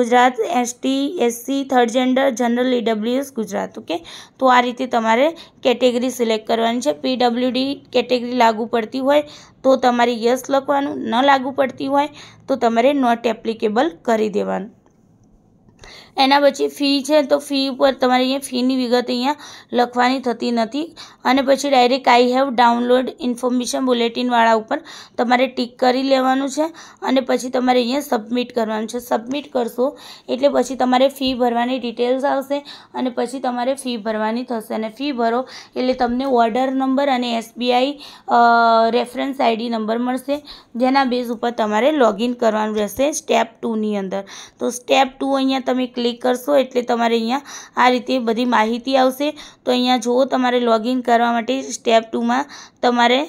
Gujarat ST SC third gender general EWS e Gujarat okay તો આ રીતે તમારે કેટેગરી સિલેક્ટ કરવાની છે પીડબ્લ્યુડી કેટેગરી લાગુ પડતી હોય તો તમારે યસ લખવાનું ન લાગુ પડતી હોય તો તમારે નોટ એપ્લિકેબલ કરી દેવાનું એના પછી ફી છે તો ફી ઉપર તમારે અહીંયા ફીની વિગત અહીંયા લખવાની થતી નથી અને પછી direct I have download information બુલેટિનવાળા ઉપર તમારે ટીક કરી લેવાનું છે અને પછી તમારે અહીંયા સબમિટ કરવાનું છે સબમિટ કરશો એટલે પછી તમારે ફી ભરવાની ડિટેલ્સ આવશે અને પછી તમારે ફી ભરવાની થશે અને ફી ભરો એટલે તમને ઓર્ડર નંબર અને એસબીઆઈ રેફરન્સ આઈડી નંબર મળશે જેના બેઝ ઉપર તમારે લોગિન કરવાનું રહેશે સ્ટેપ ટુની અંદર તો સ્ટેપ ટુ અહીંયા તમે ક્લિક કરશો એટલે તમારે અહીંયા આ રીતે બધી માહિતી આવશે તો અહીંયા જુઓ તમારે લોગિન કરવા માટે સ્ટેપ ટુમાં તમારે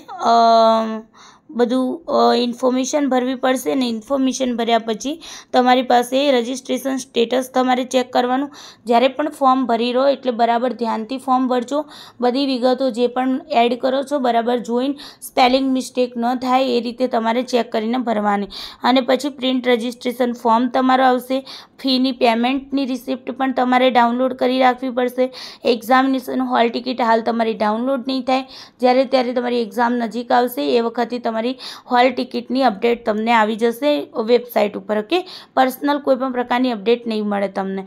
બધું ઇન્ફોર્મેશન ભરવી પડશે ને ઇન્ફોર્મેશન ભર્યા પછી તમારી પાસે રજિસ્ટ્રેશન સ્ટેટસ તમારે ચેક કરવાનું જ્યારે પણ ફોર્મ ભરી રહો એટલે બરાબર ધ્યાનથી ફોર્મ ભરજો બધી વિગતો જે પણ એડ કરો છો બરાબર જોઈન સ્પેલિંગ મિસ્ટેક ન થાય એ રીતે તમારે ચેક કરીને ભરવાની અને પછી પ્રિન્ટ રજિસ્ટ્રેશન ફોર્મ તમારો આવશે ફીની પેમેન્ટની રિસિપ્ટ પણ તમારે ડાઉનલોડ કરી રાખવી પડશે એક્ઝામિનેશન હોલ ટિકિટ હાલ તમારી ડાઉનલોડ નહીં થાય જ્યારે ત્યારે તમારી એક્ઝામ નજીક આવશે એ વખતે તમારે તમારી હોલ ટિકિટની અપડેટ તમને આવી જશે વેબસાઇટ ઉપર ઓકે પર્સનલ કોઈપણ પ્રકારની અપડેટ નહીં મળે તમને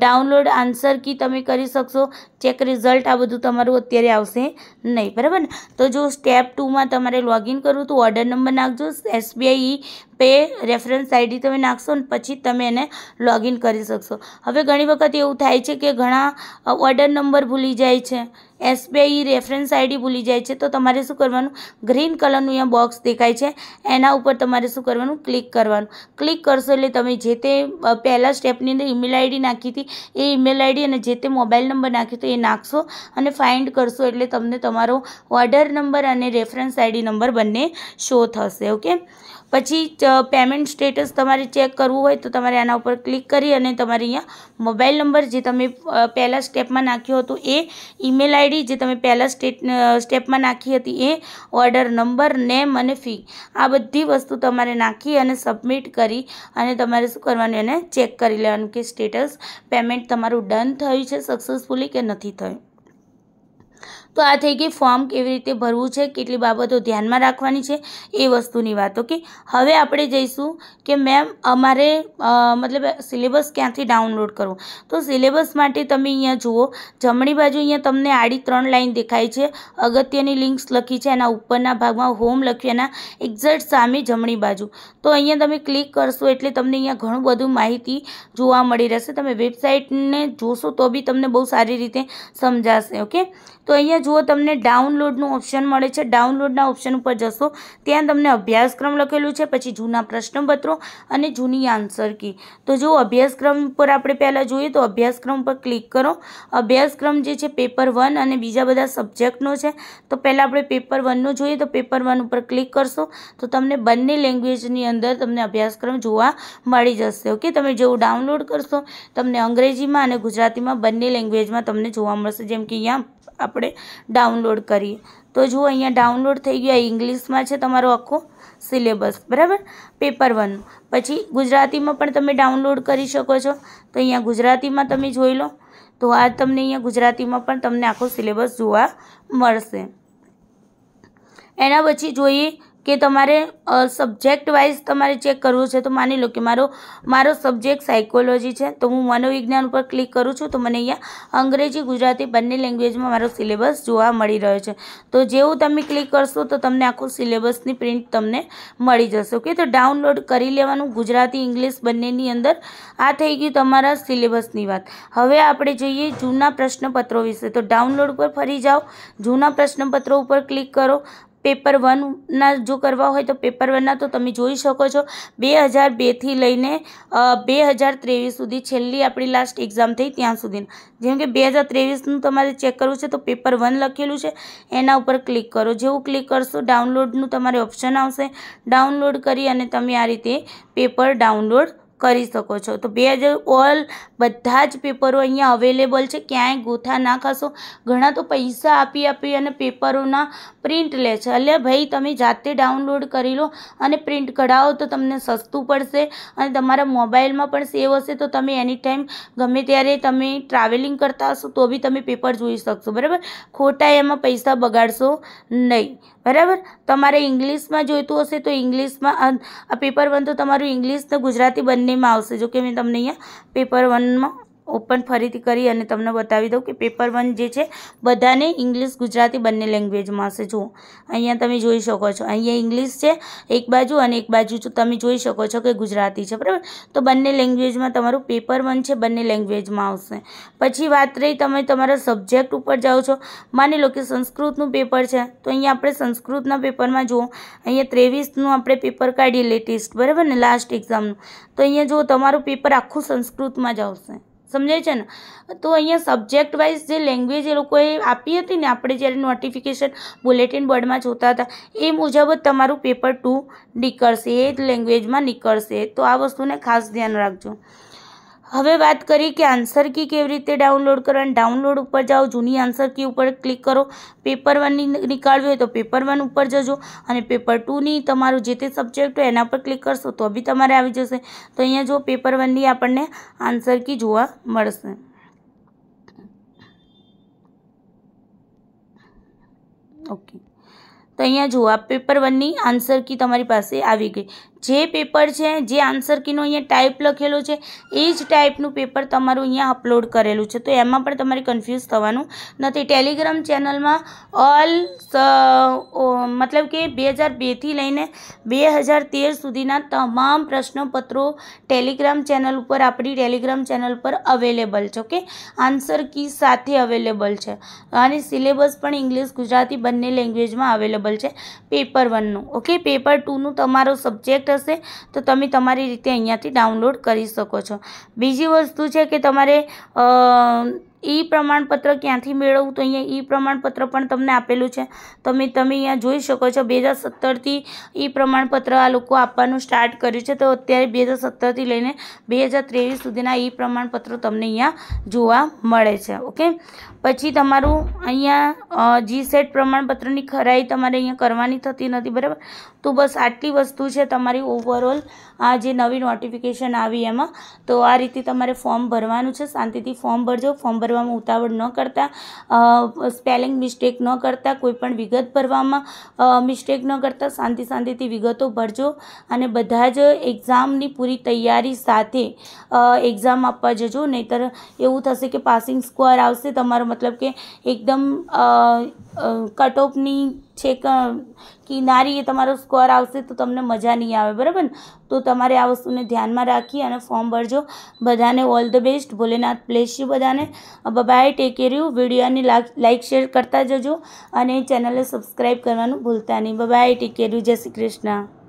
ડાઉનલોડ આન્સર કી તમે કરી શકશો ચેક રિઝલ્ટ આ બધું તમારું અત્યારે આવશે નહીં બરાબર ને તો જો સ્ટેપ ટુમાં તમારે લોગિન કરવું તો ઓર્ડર નંબર નાખજો એસબીઆઈ પે રેફરન્સ આઈડી તમે નાખશો ને પછી તમે એને લોગિન કરી શકશો હવે ઘણી વખત એવું થાય છે કે ઘણા ઓર્ડર નંબર ભૂલી જાય છે એસબીઆઈ રેફરન્સ આઈડી ભૂલી જાય છે તો તમારે શું કરવાનું ગ્રીન કલરનું અહીંયા બોક્સ દેખાય છે એના ઉપર તમારે શું કરવાનું ક્લિક કરવાનું ક્લિક કરશો એટલે તમે જે તે પહેલાં સ્ટેપની અંદર ઈમેલ આઈડી નાખી હતી એ ઈમેલ આઈડી અને જે તે મોબાઈલ નંબર નાખ્યો હતો એ નાખશો અને ફાઇન્ડ કરશો એટલે તમને તમારો ઓર્ડર નંબર અને રેફરન્સ આઈડી નંબર બંને શો થશે ઓકે પછી પેમેન્ટ સ્ટેટસ તમારે ચેક કરવું હોય તો તમારે આના ઉપર ક્લિક કરી અને તમારે અહીંયા મોબાઈલ નંબર જે તમે પહેલાં સ્ટેપમાં નાખ્યો હતો એ ઈમેલ આઈડી જે તમે પહેલાં સ્ટેટ સ્ટેપમાં નાખી હતી એ ઓર્ડર નંબર નેમ અને ફી આ બધી વસ્તુ તમારે નાખી અને સબમિટ કરી અને તમારે શું કરવાનું એને ચેક કરી લેવાનું કે સ્ટેટસ પેમેન્ટ તમારું ડન થયું છે સક્સેસફુલી કે નથી થયું તો આ થઈ ગઈ ફોર્મ કેવી રીતે ભરવું છે કેટલી બાબતો ધ્યાનમાં રાખવાની છે એ વસ્તુની વાત ઓકે હવે આપણે જઈશું કે મેમ અમારે મતલબ સિલેબસ ક્યાંથી ડાઉનલોડ કરવું તો સિલેબસ માટે તમે અહીંયા જુઓ જમણી બાજુ અહીંયા તમને આડી ત્રણ લાઈન દેખાય છે અગત્યની લિંક્સ લખી છે એના ઉપરના ભાગમાં હોમ લખ્યાના એના એક્ઝેક્ટ સામે જમણી બાજુ તો અહીંયા તમે ક્લિક કરશો એટલે તમને અહીંયા ઘણું બધું માહિતી જોવા મળી રહેશે તમે વેબસાઇટને જોશો તો બી તમને બહુ સારી રીતે સમજાશે ઓકે તો અહીંયા જુઓ તમને ડાઉનલોડનું ઓપ્શન મળે છે ડાઉનલોડના ઓપ્શન ઉપર જશો ત્યાં તમને અભ્યાસક્રમ લખેલું છે પછી જૂના પ્રશ્નપત્રો અને જૂની આન્સર કી તો જો અભ્યાસક્રમ પર આપણે પહેલાં જોઈએ તો અભ્યાસક્રમ પર ક્લિક કરો અભ્યાસક્રમ જે છે પેપર વન અને બીજા બધા સબ્જેક્ટનો છે તો પહેલાં આપણે પેપર વનનો જોઈએ તો પેપર વન ઉપર ક્લિક કરશો તો તમને બંને લેંગ્વેજની અંદર તમને અભ્યાસક્રમ જોવા મળી જશે ઓકે તમે જેવું ડાઉનલોડ કરશો તમને અંગ્રેજીમાં અને ગુજરાતીમાં બંને લેંગ્વેજમાં તમને જોવા મળશે જેમ કે અહીંયા આપણે ડાઉનલોડ કરીએ તો જુઓ અહીંયા ડાઉનલોડ થઈ ગયા ઇંગ્લિશમાં છે તમારો આખો સિલેબસ બરાબર પેપર વનનું પછી ગુજરાતીમાં પણ તમે ડાઉનલોડ કરી શકો છો તો અહીંયા ગુજરાતીમાં તમે જોઈ લો તો આ તમને અહીંયા ગુજરાતીમાં પણ તમને આખો સિલેબસ જોવા મળશે એના પછી જોઈએ કે તમારે સબ્જેક્ટ વાઇઝ તમારે ચેક કરવું છે તો માની લો કે મારો મારો સબ્જેક્ટ સાયકોલોજી છે તો હું મનોવિજ્ઞાન ઉપર ક્લિક કરું છું તો મને અહીંયા અંગ્રેજી ગુજરાતી બંને લેંગ્વેજમાં મારો સિલેબસ જોવા મળી રહ્યો છે તો જેવું તમે ક્લિક કરશો તો તમને આખું સિલેબસની પ્રિન્ટ તમને મળી જશે ઓકે તો ડાઉનલોડ કરી લેવાનું ગુજરાતી ઇંગ્લિશ બંનેની અંદર આ થઈ ગયું તમારા સિલેબસની વાત હવે આપણે જોઈએ જૂના પ્રશ્નપત્રો વિશે તો ડાઉનલોડ પર ફરી જાઓ જૂના પ્રશ્નપત્રો ઉપર ક્લિક કરો પેપર વનના જો કરવા હોય તો પેપર વનના તો તમે જોઈ શકો છો બે હજાર બેથી લઈને બે હજાર ત્રેવીસ સુધી છેલ્લી આપણી લાસ્ટ એક્ઝામ થઈ ત્યાં સુધીના જેમ કે બે હજાર ત્રેવીસનું તમારે ચેક કરવું છે તો પેપર વન લખેલું છે એના ઉપર ક્લિક કરો જેવું ક્લિક કરશો ડાઉનલોડનું તમારે ઓપ્શન આવશે ડાઉનલોડ કરી અને તમે આ રીતે પેપર ડાઉનલોડ કરી શકો છો તો બે હજાર ઓલ બધા જ પેપરો અહીંયા અવેલેબલ છે ક્યાંય ગોથા ના ખાશો ઘણા તો પૈસા આપી આપી અને પેપરોના પ્રિન્ટ લે છે એટલે ભાઈ તમે જાતે ડાઉનલોડ કરી લો અને પ્રિન્ટ કઢાવો તો તમને સસ્તું પડશે અને તમારા મોબાઈલમાં પણ સેવ હશે તો તમે એની ટાઈમ ગમે ત્યારે તમે ટ્રાવેલિંગ કરતા હશો તો બી તમે પેપર જોઈ શકશો બરાબર ખોટા એમાં પૈસા બગાડશો નહીં બરાબર તમારે ઇંગ્લિશમાં જોઈતું હશે તો ઇંગ્લિશમાં પેપર વન તો તમારું ઇંગ્લિશ તો ગુજરાતી બંનેમાં આવશે જો કે મેં તમને અહીંયા પેપર વનમાં ઓપન ફરીથી કરી અને તમને બતાવી દઉં કે પેપર વન જે છે બધાને ઇંગ્લિશ ગુજરાતી બંને લેંગ્વેજમાં હશે જુઓ અહીંયા તમે જોઈ શકો છો અહીંયા ઇંગ્લિશ છે એક બાજુ અને એક બાજુ તમે જોઈ શકો છો કે ગુજરાતી છે બરાબર તો બંને લેંગ્વેજમાં તમારું પેપર વન છે બંને લેંગ્વેજમાં આવશે પછી વાત રહી તમે તમારા સબ્જેક્ટ ઉપર જાઓ છો માની લો કે સંસ્કૃતનું પેપર છે તો અહીંયા આપણે સંસ્કૃતના પેપરમાં જુઓ અહીંયા ત્રેવીસનું આપણે પેપર કાઢીએ લેટેસ્ટ બરાબર ને લાસ્ટ એક્ઝામનું તો અહીંયા જુઓ તમારું પેપર આખું સંસ્કૃતમાં જ આવશે સમજાય છે ને તો અહીંયા સબ્જેક્ટ વાઇઝ જે લેંગ્વેજ એ લોકોએ આપી હતી ને આપણે જ્યારે નોટિફિકેશન બુલેટિન બોર્ડમાં જોતા હતા એ મુજબ જ તમારું પેપર ટુ નીકળશે એ જ લેંગ્વેજમાં નીકળશે તો આ વસ્તુને ખાસ ધ્યાન રાખજો હવે વાત કરી કે આન્સર કી કેવી રીતે ડાઉનલોડ કરવાની ડાઉનલોડ ઉપર જાઓ જૂની આન્સર કી ઉપર ક્લિક કરો પેપર વનની નીકાળવી હોય તો પેપર વન ઉપર જજો અને પેપર ટુની તમારું જે તે સબ્જેક્ટ હોય એના પર ક્લિક કરશો તો બી તમારે આવી જશે તો અહીંયા જો પેપર વનની આપણને આન્સર કી જોવા મળશે ઓકે તો અહીંયા જુઓ આ પેપર વનની આન્સર કી તમારી પાસે આવી ગઈ જે પેપર છે જે આન્સર કીનો અહીંયા ટાઈપ લખેલો છે એ જ ટાઈપનું પેપર તમારું અહીંયા અપલોડ કરેલું છે તો એમાં પણ તમારે કન્ફ્યુઝ થવાનું નથી ટેલિગ્રામ ચેનલમાં ઓલ મતલબ કે બે હજાર બેથી લઈને બે હજાર તેર સુધીના તમામ પ્રશ્નપત્રો ટેલિગ્રામ ચેનલ ઉપર આપણી ટેલિગ્રામ ચેનલ પર અવેલેબલ છે ઓકે આન્સર કી સાથે અવેલેબલ છે અને સિલેબસ પણ ઇંગ્લિશ ગુજરાતી બંને લેંગ્વેજમાં અવેલેબલ છે પેપર વનનું ઓકે પેપર ટુનું તમારો સબ્જેક્ટ હશે તો તમે તમારી રીતે અહીંયાથી ડાઉનલોડ કરી શકો છો બીજી વસ્તુ છે કે તમારે ઈ પ્રમાણપત્ર ક્યાંથી મેળવવું તો અહીંયા ઈ પ્રમાણપત્ર પણ તમને આપેલું છે તમે તમે અહીંયા જોઈ શકો છો બે હજાર સત્તરથી ઈ પ્રમાણપત્ર આ લોકો આપવાનું સ્ટાર્ટ કર્યું છે તો અત્યારે બે હજાર સત્તરથી લઈને બે હજાર ત્રેવીસ સુધીના ઈ પ્રમાણપત્રો તમને અહીંયા જોવા મળે છે ઓકે પછી તમારું અહીંયા જી સેટ પ્રમાણપત્રની ખરાઈ તમારે અહીંયા કરવાની થતી નથી બરાબર તો બસ આટલી વસ્તુ છે તમારી ઓવરઓલ આ જે નવી નોટિફિકેશન આવી એમાં તો આ રીતે તમારે ફોર્મ ભરવાનું છે શાંતિથી ફોર્મ ભરજો ફોર્મ ભરવામાં ઉતાવળ ન કરતા સ્પેલિંગ મિસ્ટેક ન કરતા કોઈપણ વિગત ભરવામાં મિસ્ટેક ન કરતા શાંતિ શાંતિથી વિગતો ભરજો અને બધા જ એક્ઝામની પૂરી તૈયારી સાથે એક્ઝામ આપવા જજો નહીતર એવું થશે કે પાસિંગ સ્કોર આવશે તમારો મતલબ કે એકદમ કટ ઓફની છેક કિનારી એ તમારો સ્કોર આવશે તો તમને મજા નહીં આવે બરાબર ને તો તમારે આ વસ્તુને ધ્યાનમાં રાખી અને ફોર્મ ભરજો બધાને all the best Bholenath bless you બધાને બાય ટેક કેર યુ વિડીયોને લાઇક શેર કરતા જજો અને ચેનલને સબસ્ક્રાઈબ કરવાનું ભૂલતા નહીં બાય ટેક કેર યુ જય શ્રી કૃષ્ણ